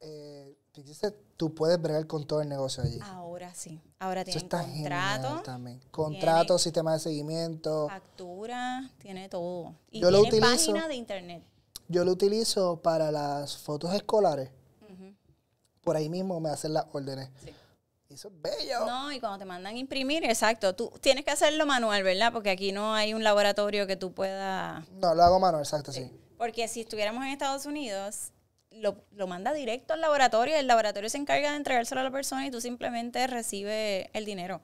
Eh, Pixieset, tú puedes bregar con todo el negocio allí. Ahora sí. Ahora un contrato. También. Contrato, sistema de seguimiento. Factura, tiene todo. Y yo página de internet. Yo lo utilizo para las fotos escolares por ahí mismo me hacen las órdenes. Sí. Eso es bello. No, y cuando te mandan imprimir, exacto. Tú tienes que hacerlo manual, ¿verdad? Porque aquí no hay un laboratorio que tú puedas. No, lo hago manual, exacto, sí. Porque si estuviéramos en Estados Unidos, lo, lo, manda directo al laboratorio, el laboratorio se encarga de entregárselo a la persona y tú simplemente recibes el dinero.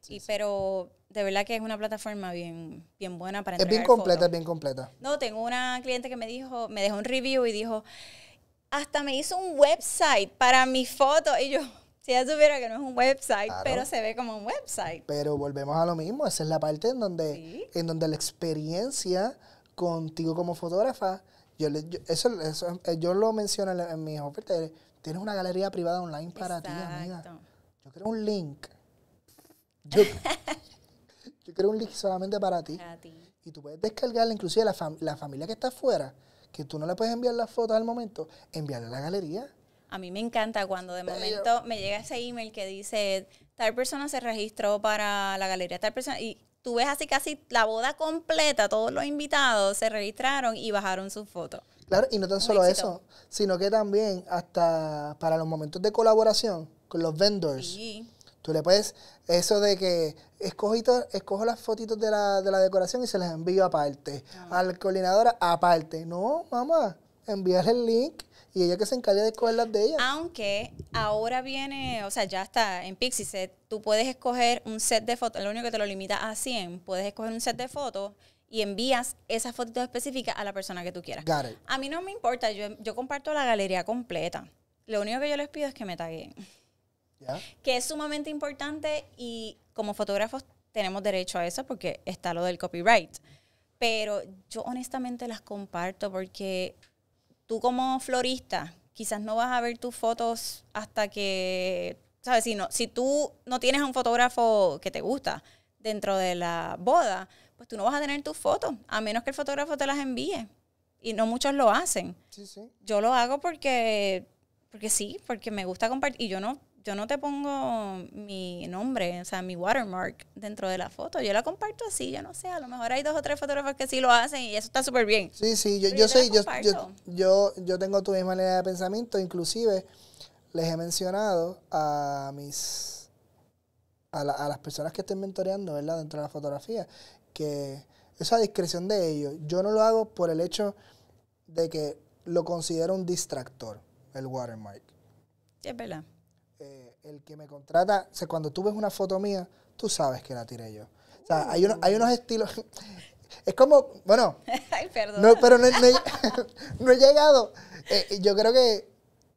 Sí, Pero de verdad que es una plataforma bien, bien buena para entregar Es bien completa, es bien completa. No, tengo una cliente que me dijo, me dejó un review y dijo, hasta me hizo un website para mi foto. y yo, si ya supiera que no es un website, pero se ve como un website. Pero volvemos a lo mismo, esa es la parte en donde, en donde la experiencia contigo como fotógrafa, yo, eh, lo menciono en, mis ofertas, tienes una galería privada online para ti, amiga. Yo creo un link. Yo, creo un link solamente para ti. Y tú puedes descargarla, inclusive la, la familia que está afuera que tú no le puedes enviar las fotos al momento, enviarle a la galería. A mí me encanta cuando de momento me llega ese email que dice tal persona se registró para la galería, tal persona, y tú ves así casi la boda completa, todos los invitados se registraron y bajaron sus fotos. Claro, y no tan solo eso, sino que también hasta para los momentos de colaboración con los vendors. Sí. Tú le puedes, eso de que escojo las fotitos de la, decoración y se las envío aparte. A ah. la coordinadora aparte. No, mamá, envíale el link y ella que se encargue de escoger las de ella. Aunque ahora viene, o sea, ya está en Pixieset, tú puedes escoger un set de fotos, lo único que te lo limita a 100, puedes escoger un set de fotos y envías esas fotitos específicas a la persona que tú quieras. A mí no me importa, yo, yo comparto la galería completa. Lo único que yo les pido es que me taguen que es sumamente importante y como fotógrafos tenemos derecho a eso porque está lo del copyright. Pero yo honestamente las comparto porque tú como florista quizás no vas a ver tus fotos hasta que, ¿sabes? Si, no, si tú no tienes a un fotógrafo que te gusta dentro de la boda, pues tú no vas a tener tus fotos, a menos que el fotógrafo te las envíe. Y no muchos lo hacen. Sí, sí. Yo lo hago porque, porque sí, porque me gusta compartir. Y yo no, yo no te pongo mi nombre, o sea, mi watermark dentro de la foto. Yo la comparto así, yo no sé, a lo mejor hay dos o tres fotógrafos que sí lo hacen y eso está súper bien. Sí, sí, yo, yo, soy, yo, yo, tengo tu misma línea de pensamiento, inclusive les he mencionado a mis, a, las personas que estén mentoreando, ¿verdad? Dentro de la fotografía, que a discreción de ellos, yo no lo hago por el hecho de que lo considero un distractor, el watermark. Sí, es verdad el que me contrata, cuando tú ves una foto mía, tú sabes que la tiré yo. O sea, hay unos, hay unos estilos. Es como, bueno. Ay, perdón. pero no, he, llegado. Eh, yo creo que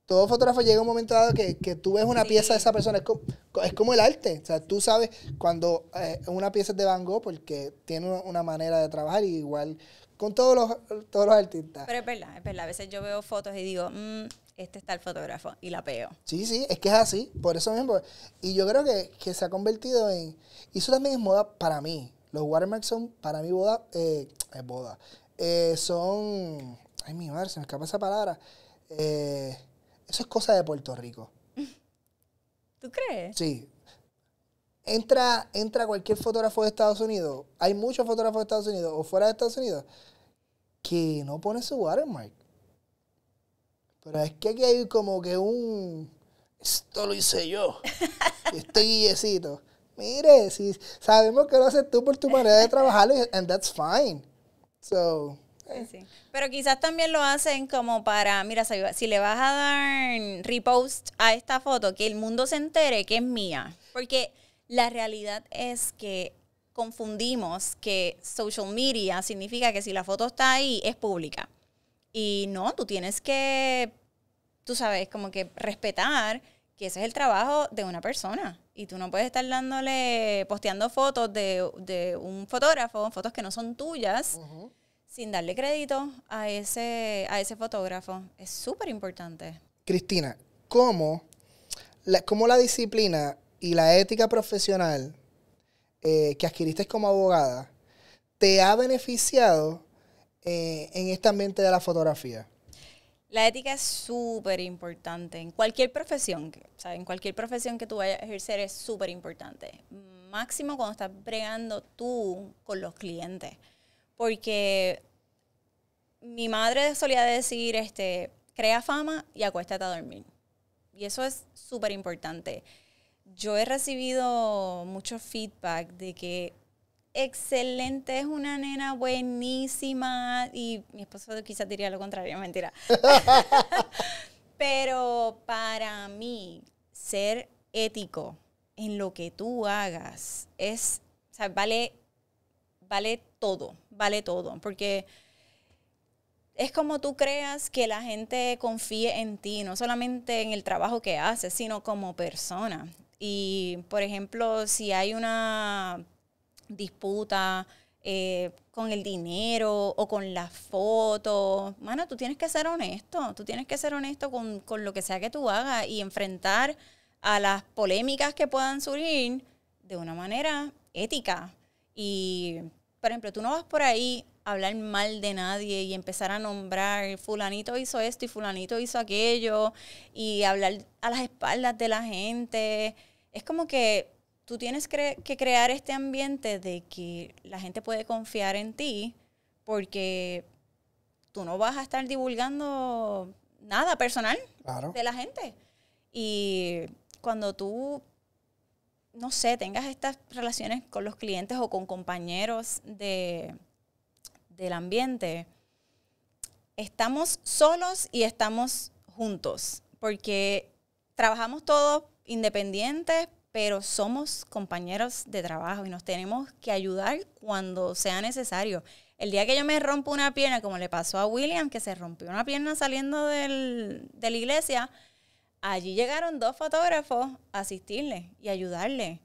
todo fotógrafo llega a un momento dado que, tú ves una pieza de esa persona. Es como, es como, el arte. O sea, tú sabes cuando eh, una pieza es de Van Gogh porque tiene una manera de trabajar y igual con todos los, todos los artistas. Pero es verdad, es verdad. A veces yo veo fotos y digo, mm, este está el fotógrafo y la peo. Sí, sí, es que es así, por eso mismo. Y yo creo que, se ha convertido en... Y eso también es moda para mí. Los watermarks son, para mí, boda... Eh, es boda. Eh, son... Ay, mi madre, se me escapa esa palabra. Eh, eso es cosa de Puerto Rico. ¿Tú crees? Sí. Entra, entra cualquier fotógrafo de Estados Unidos. Hay muchos fotógrafos de Estados Unidos o fuera de Estados Unidos que no pone su watermark. Pero es que aquí hay como que un. Esto lo hice yo. Estoy guillecito. Mire, si sabemos que lo haces tú por tu manera de trabajar, and that's fine. So. Eh. Pero quizás también lo hacen como para, mira, si le vas a dar repost a esta foto, que el mundo se entere que es mía. Porque la realidad es que confundimos que social media significa que si la foto está ahí es pública. Y no, tú tienes que tú sabes, como que respetar que ese es el trabajo de una persona. Y tú no puedes estar dándole, posteando fotos de, un fotógrafo, fotos que no son tuyas, sin darle crédito a ese, a ese fotógrafo. Es súper importante. Cristina, ¿cómo la, la disciplina y la ética profesional eh, que adquiriste como abogada te ha beneficiado eh, en esta mente de la fotografía? La ética es súper importante en cualquier profesión, que, en cualquier profesión que tú vayas a ejercer es súper importante. Máximo cuando estás bregando tú con los clientes. Porque mi madre solía decir, este, crea fama y acuéstate a dormir. Y eso es súper importante. Yo he recibido mucho feedback de que excelente, es una nena buenísima y mi esposo quizás diría lo contrario, mentira. Pero para mí, ser ético en lo que tú hagas es, o sea, vale, vale todo, vale todo, porque es como tú creas que la gente confíe en ti, no solamente en el trabajo que haces, sino como persona. Y, por ejemplo, si hay una disputa eh, con el dinero o con las fotos. Mano, tú tienes que ser honesto, tú tienes que ser honesto con, con lo que sea que tú hagas y enfrentar a las polémicas que puedan surgir de una manera ética. Y, por ejemplo, tú no vas por ahí a hablar mal de nadie y empezar a nombrar fulanito hizo esto y fulanito hizo aquello y hablar a las espaldas de la gente. Es como que tú tienes que crear este ambiente de que la gente puede confiar en ti porque tú no vas a estar divulgando nada personal de la gente. Y cuando tú, no sé, tengas estas relaciones con los clientes o con compañeros de, del ambiente, estamos solos y estamos juntos, porque trabajamos todos independientes, pero somos compañeros de trabajo y nos tenemos que ayudar cuando sea necesario. El día que yo me rompo una pierna, como le pasó a William, que se rompió una pierna saliendo del, de la iglesia, allí llegaron dos fotógrafos a asistirle y ayudarle.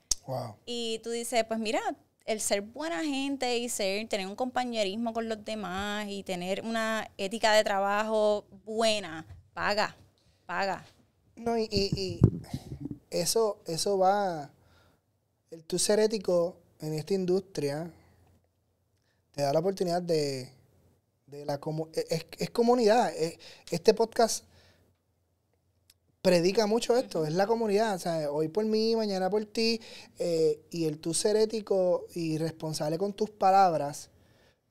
Y tú dices, pues mira, el ser buena gente y ser, tener un compañerismo con los demás y tener una ética de trabajo buena, paga, paga. No, y eso, eso va. El tú ser ético en esta industria te da la oportunidad de. la e, es, es comunidad. E, este podcast predica mucho esto, es la comunidad, o sea, hoy por mí, mañana por ti, eh, y el tú ser ético y responsable con tus palabras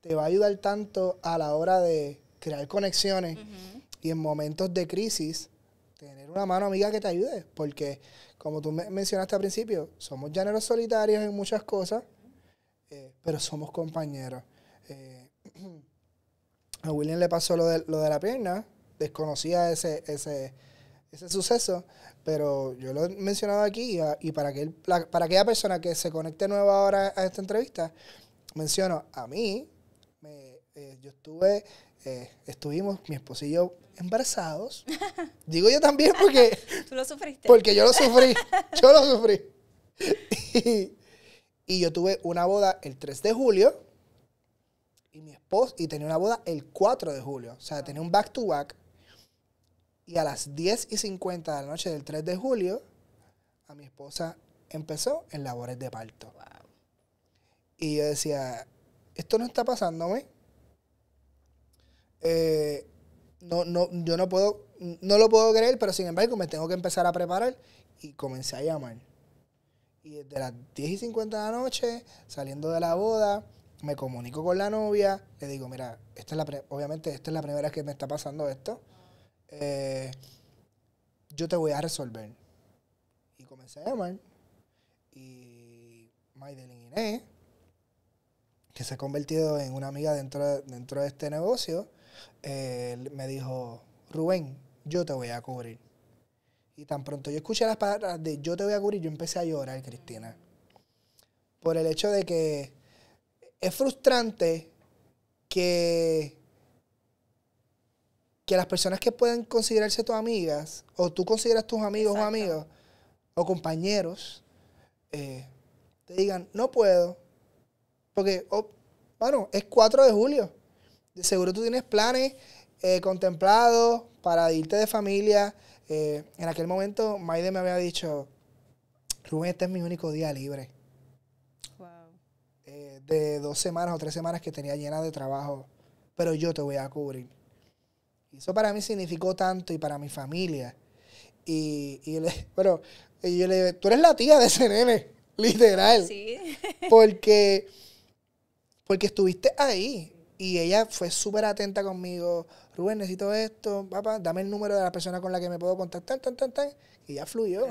te va a ayudar tanto a la hora de crear conexiones y en momentos de crisis tener una mano amiga que te ayude, porque como tú mencionaste al principio, somos llaneros solitarios en muchas cosas, eh, pero somos compañeros. Eh, a William le pasó lo de, lo de la pierna, desconocía ese, ese, suceso, pero yo lo he mencionado aquí y, para, que aquella persona que se conecte nueva ahora a esta entrevista, menciono, a mí, eh, yo estuve eh, estuvimos, mi esposo y yo, embarazados. Digo yo también porque... Tú lo sufriste. Porque yo lo sufrí. Yo lo sufrí. Y, yo tuve una boda el 3 de julio y mi esposo, y tenía una boda el 4 de julio. O sea, tenía un back to back. Y a las 10 y 50 de la noche del 3 de julio, a mi esposa empezó en labores de parto. Y yo decía, esto no está pasándome. Eh, no, no, yo no puedo, no lo puedo creer, pero sin embargo me tengo que empezar a preparar y comencé a llamar. Y desde las 10 y 50 de la noche, saliendo de la boda, me comunico con la novia, le digo, mira, esta obviamente esta es la primera vez que me está pasando esto. Eh, yo te voy a resolver. Y comencé a llamar. Y Maydelin Inés, que se ha convertido en una amiga dentro dentro de este negocio, eh, me dijo, Rubén, yo te voy a cubrir. Y tan pronto yo escuché las palabras de yo te voy a cubrir, yo empecé a llorar, Cristina. Por el hecho de que es frustrante que, que las personas que pueden considerarse tus amigas, o tú consideras tus amigos o amigos, o compañeros, eh, te digan, no puedo. Porque, bueno, oh, es 4 de julio seguro tú tienes planes eh, contemplados para irte de familia. Eh, en aquel momento, Maide me había dicho, Rubén, este es mi único día libre. Wow. Eh, de dos semanas o tres semanas que tenía llena de trabajo, pero yo te voy a cubrir. Eso para mí significó tanto y para mi familia. Y, y yo le dije, tú eres la tía de ese nene, literal. Sí. porque, porque estuviste ahí. Y ella fue súper atenta conmigo. Rubén, necesito esto, papá, dame el número de la persona con la que me puedo contactar, tan, tan, tan. Y ya fluyó.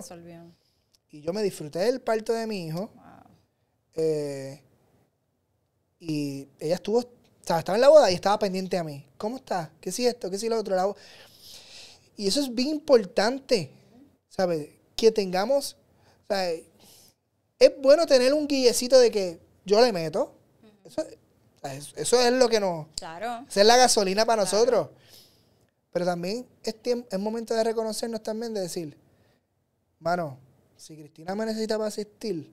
Y yo me disfruté del parto de mi hijo. Eh, y ella estuvo, estaba en la boda y estaba pendiente a mí. ¿Cómo está? ¿Qué si esto? ¿Qué si lo otro? lado? y eso es bien importante, ¿sabes? Que tengamos, es bueno tener un guillecito de que yo le meto. Eso, eso es lo que nos... Claro. Esa es la gasolina para nosotros. Pero también es, momento de reconocernos también, de decir, mano, si Cristina me necesita para asistir,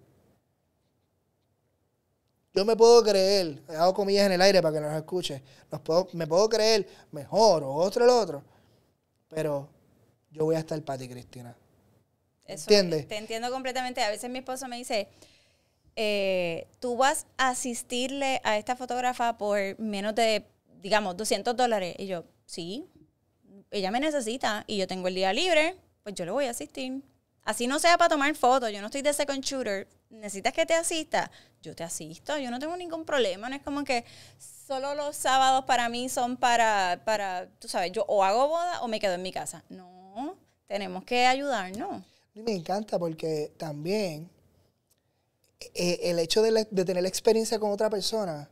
yo me puedo creer, hago comillas en el aire para que nos escuche, puedo, me puedo creer mejor o otro el otro, pero yo voy a estar para ti, Cristina. ¿Entiendes? Te entiendo completamente. A veces mi esposo me dice, eh, tú vas a asistirle a esta fotógrafa por menos de, digamos, 200 dólares. Y yo, sí, ella me necesita y yo tengo el día libre, pues yo le voy a asistir. Así no sea para tomar fotos, yo no estoy de second shooter. ¿Necesitas que te asista? Yo te asisto, yo no tengo ningún problema. No es como que solo los sábados para mí son para, para tú sabes, yo o hago boda o me quedo en mi casa. No, tenemos que ayudarnos. Me encanta porque también eh, el hecho de, tener la experiencia con otra persona,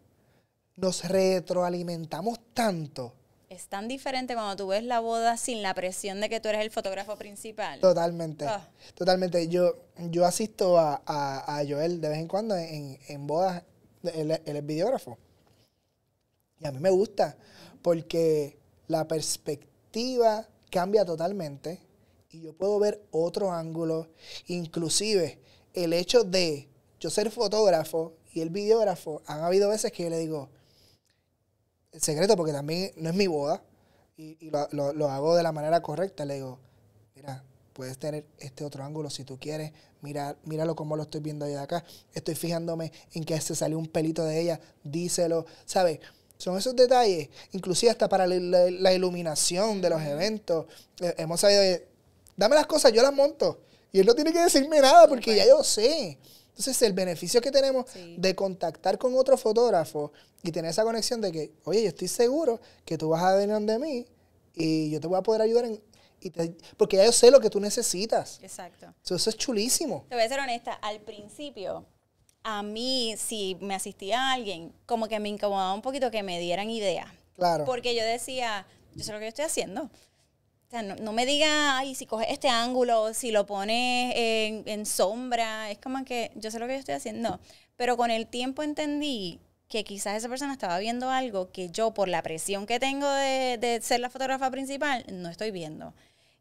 nos retroalimentamos tanto. Es tan diferente cuando tú ves la boda sin la presión de que tú eres el fotógrafo principal. Totalmente. Ah. Totalmente. Yo, yo asisto a, Joel de vez en cuando en, bodas. Él, él es videógrafo. Y a mí me gusta porque la perspectiva cambia totalmente y yo puedo ver otro ángulo. Inclusive el hecho de yo ser fotógrafo y el videógrafo, han habido veces que yo le digo, el secreto, porque también no es mi boda, y, lo, hago de la manera correcta, le digo, mira, puedes tener este otro ángulo si tú quieres, mira, míralo como lo estoy viendo allá de acá, estoy fijándome en que se salió un pelito de ella, díselo, ¿sabes? Son esos detalles, inclusive hasta para la, iluminación de los eventos. Eh, hemos sabido, dame las cosas, yo las monto. Y él no tiene que decirme nada porque ya yo sé. Entonces, el beneficio que tenemos de contactar con otro fotógrafo y tener esa conexión de que, oye, yo estoy seguro que tú vas a venir de mí y yo te voy a poder ayudar en, porque ya yo sé lo que tú necesitas. Exacto. Eso, es chulísimo. Te voy a ser honesta, al principio, a mí, si me asistía a alguien, como que me incomodaba un poquito que me dieran idea. Claro. Porque yo decía, yo sé lo que yo estoy haciendo no, me diga, ay, si coges este ángulo, si lo pones en, sombra, es como que yo sé lo que yo estoy haciendo. Pero con el tiempo entendí que quizás esa persona estaba viendo algo que yo, por la presión que tengo de, de, ser la fotógrafa principal, no estoy viendo.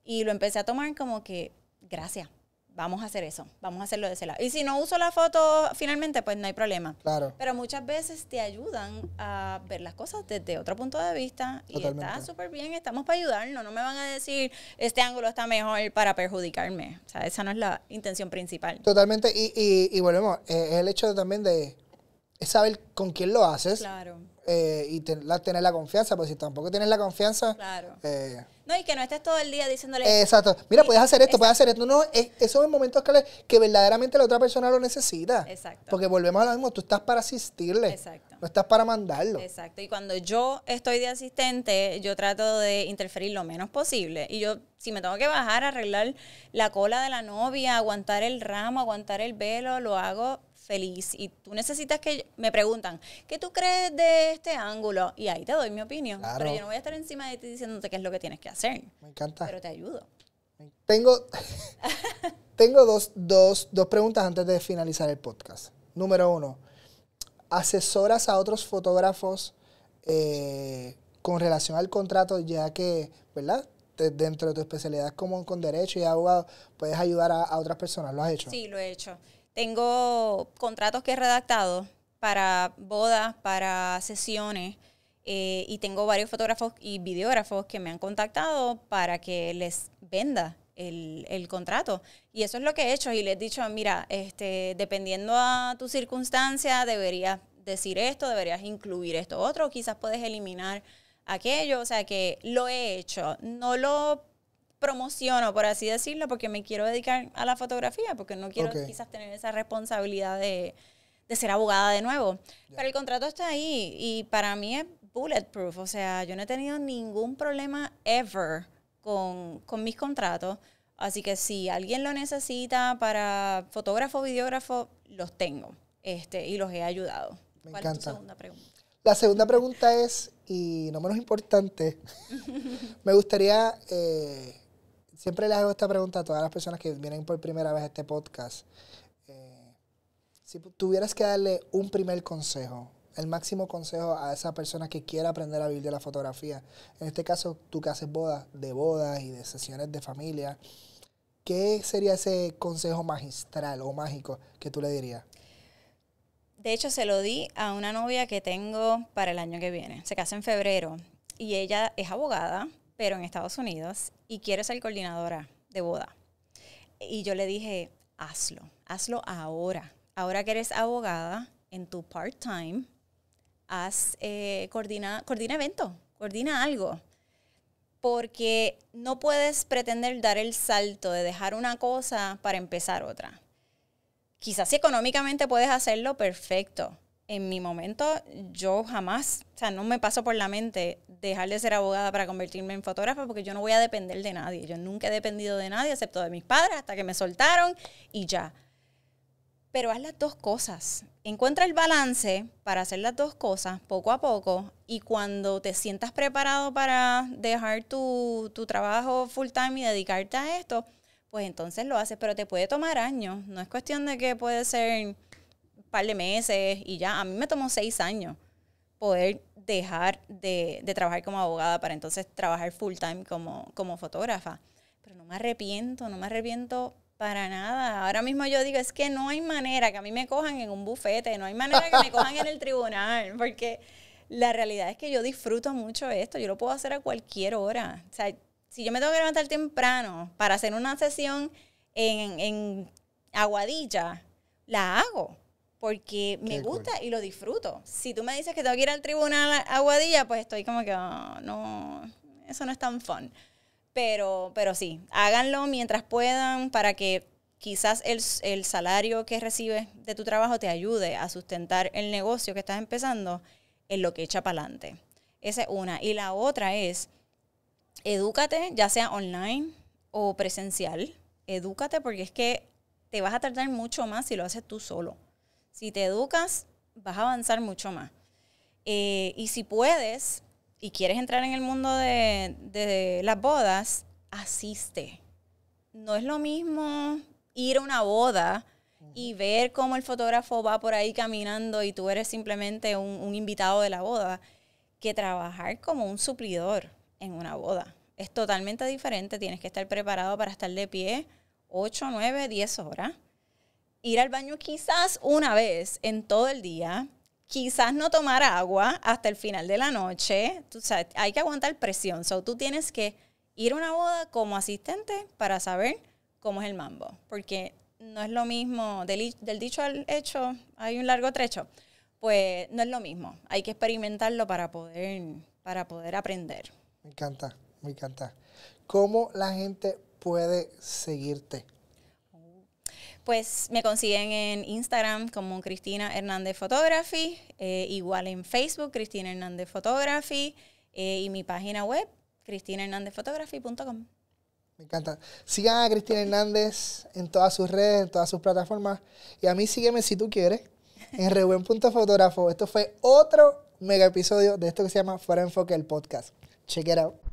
Y lo empecé a tomar como que, gracias, vamos a hacer eso, vamos a hacerlo de ese lado. Y si no uso la foto finalmente, pues no hay problema. Claro. Pero muchas veces te ayudan a ver las cosas desde otro punto de vista y está súper bien, estamos para ayudarnos, no me van a decir este ángulo está mejor para perjudicarme. O sea, esa no es la intención principal. Totalmente, y, y, volvemos, eh, es el hecho también de es saber con quién lo haces. Eh, y tener la confianza, porque si tampoco tienes la confianza. Claro. Eh, no, y que no estés todo el día diciéndole. Eh, exacto. Mira, puedes hacer esto, puedes hacer esto. No, es, esos son momentos que, que, verdaderamente la otra persona lo necesita. Exacto. Porque volvemos a lo mismo, tú estás para asistirle. Exacto. No estás para mandarlo. Exacto. Y cuando yo estoy de asistente, yo trato de interferir lo menos posible. Y yo, si me tengo que bajar, arreglar la cola de la novia, aguantar el ramo, aguantar el velo, lo hago feliz y tú necesitas que me preguntan, ¿qué tú crees de este ángulo? Y ahí te doy mi opinión. Pero yo no voy a estar encima de ti diciéndote qué es lo que tienes que hacer. Me encanta. Pero te ayudo. Tengo, tengo dos, dos, dos preguntas antes de finalizar el podcast. Número uno, ¿asesoras a otros fotógrafos eh, con relación al contrato ya que, ¿verdad? dentro de tu especialidad como con derecho y abogado, puedes ayudar a, a, otras personas. ¿Lo has hecho? Sí, lo he hecho. Tengo contratos que he redactado para bodas, para sesiones, eh, y tengo varios fotógrafos y videógrafos que me han contactado para que les venda el, contrato. Y eso es lo que he hecho y les he dicho, mira, este, dependiendo a tu circunstancia, deberías decir esto, deberías incluir esto otro, quizás puedes eliminar aquello, o sea que lo he hecho. No lo promociono, por así decirlo, porque me quiero dedicar a la fotografía, porque no quiero quizás tener esa responsabilidad de, ser abogada de nuevo. Pero el contrato está ahí y para mí es bulletproof, o sea, yo no he tenido ningún problema ever con, mis contratos. Así que si alguien lo necesita para fotógrafo, videógrafo, los tengo este, y los he ayudado. Me encanta. La segunda pregunta es, y no menos importante, me gustaría eh, Siempre les hago esta pregunta a todas las personas que vienen por primera vez a este podcast. Eh, si tuvieras que darle un primer consejo, el máximo consejo a esa persona que quiera aprender a vivir de la fotografía, en este caso tú que haces bodas, de bodas y de sesiones de familia, ¿qué sería ese consejo magistral o mágico que tú le dirías? De hecho, se lo di a una novia que tengo para el año que viene. Se casa en febrero y ella es abogada pero en Estados Unidos, y quiero ser coordinadora de boda. Y yo le dije, hazlo, hazlo ahora. Ahora que eres abogada en tu part-time, haz, eh, coordina, coordina evento, coordina algo. Porque no puedes pretender dar el salto de dejar una cosa para empezar otra. Quizás económicamente puedes hacerlo, perfecto en mi momento yo jamás, o sea, no me paso por la mente dejar de ser abogada para convertirme en fotógrafa porque yo no voy a depender de nadie. Yo nunca he dependido de nadie excepto de mis padres hasta que me soltaron y ya. Pero haz las dos cosas. Encuentra el balance para hacer las dos cosas poco a poco y cuando te sientas preparado para dejar tu, tu trabajo full time y dedicarte a esto, pues entonces lo haces, pero te puede tomar años. No es cuestión de que puede ser par de meses y ya. A mí me tomó seis años poder dejar de, de trabajar como abogada para entonces trabajar full time como, como fotógrafa. Pero no me arrepiento, no me arrepiento para nada. Ahora mismo yo digo, es que no hay manera que a mí me cojan en un bufete, no hay manera que me cojan en el tribunal, porque la realidad es que yo disfruto mucho esto, yo lo puedo hacer a cualquier hora. O sea, si yo me tengo que levantar temprano para hacer una sesión en, en aguadilla, la hago porque me gusta y lo disfruto. Si tú me dices que tengo que ir al tribunal a pues estoy como que, ah, no, eso no es tan fun. Pero, pero sí, háganlo mientras puedan para que quizás el, el salario que recibes de tu trabajo te ayude a sustentar el negocio que estás empezando en lo que echa para adelante. Esa es una. Y la otra es, edúcate, ya sea online o presencial, edúcate porque es que te vas a tardar mucho más si lo haces tú solo. Si te educas, vas a avanzar mucho más. Eh, y si puedes y quieres entrar en el mundo de, las bodas, asiste. No es lo mismo ir a una boda y ver cómo el fotógrafo va por ahí caminando y tú eres simplemente un, un, invitado de la boda, que trabajar como un suplidor en una boda. Es totalmente diferente, tienes que estar preparado para estar de pie 8, 9, 10 horas ir al baño quizás una vez en todo el día, quizás no tomar agua hasta el final de la noche. hay que aguantar presión. tú tienes que ir a una boda como asistente para saber cómo es el mambo. Porque no es lo mismo, del, dicho al hecho hay un largo trecho. Pues no es lo mismo. Hay que experimentarlo para poder, para poder aprender. Me encanta, me encanta. ¿Cómo la gente puede seguirte? Pues me consiguen en Instagram como Cristina Hernández Photography, eh, igual en Facebook, Cristina Hernández Photography, eh, y mi página web, cristinahernandezphotography.com. Me encanta. Sigan a Cristina Hernández en todas sus redes, en todas sus plataformas. Y a mí sígueme si tú quieres en rebuen.fotógrafo. Esto fue otro mega episodio de esto que se llama Fuera Enfoque, el podcast. Check it out.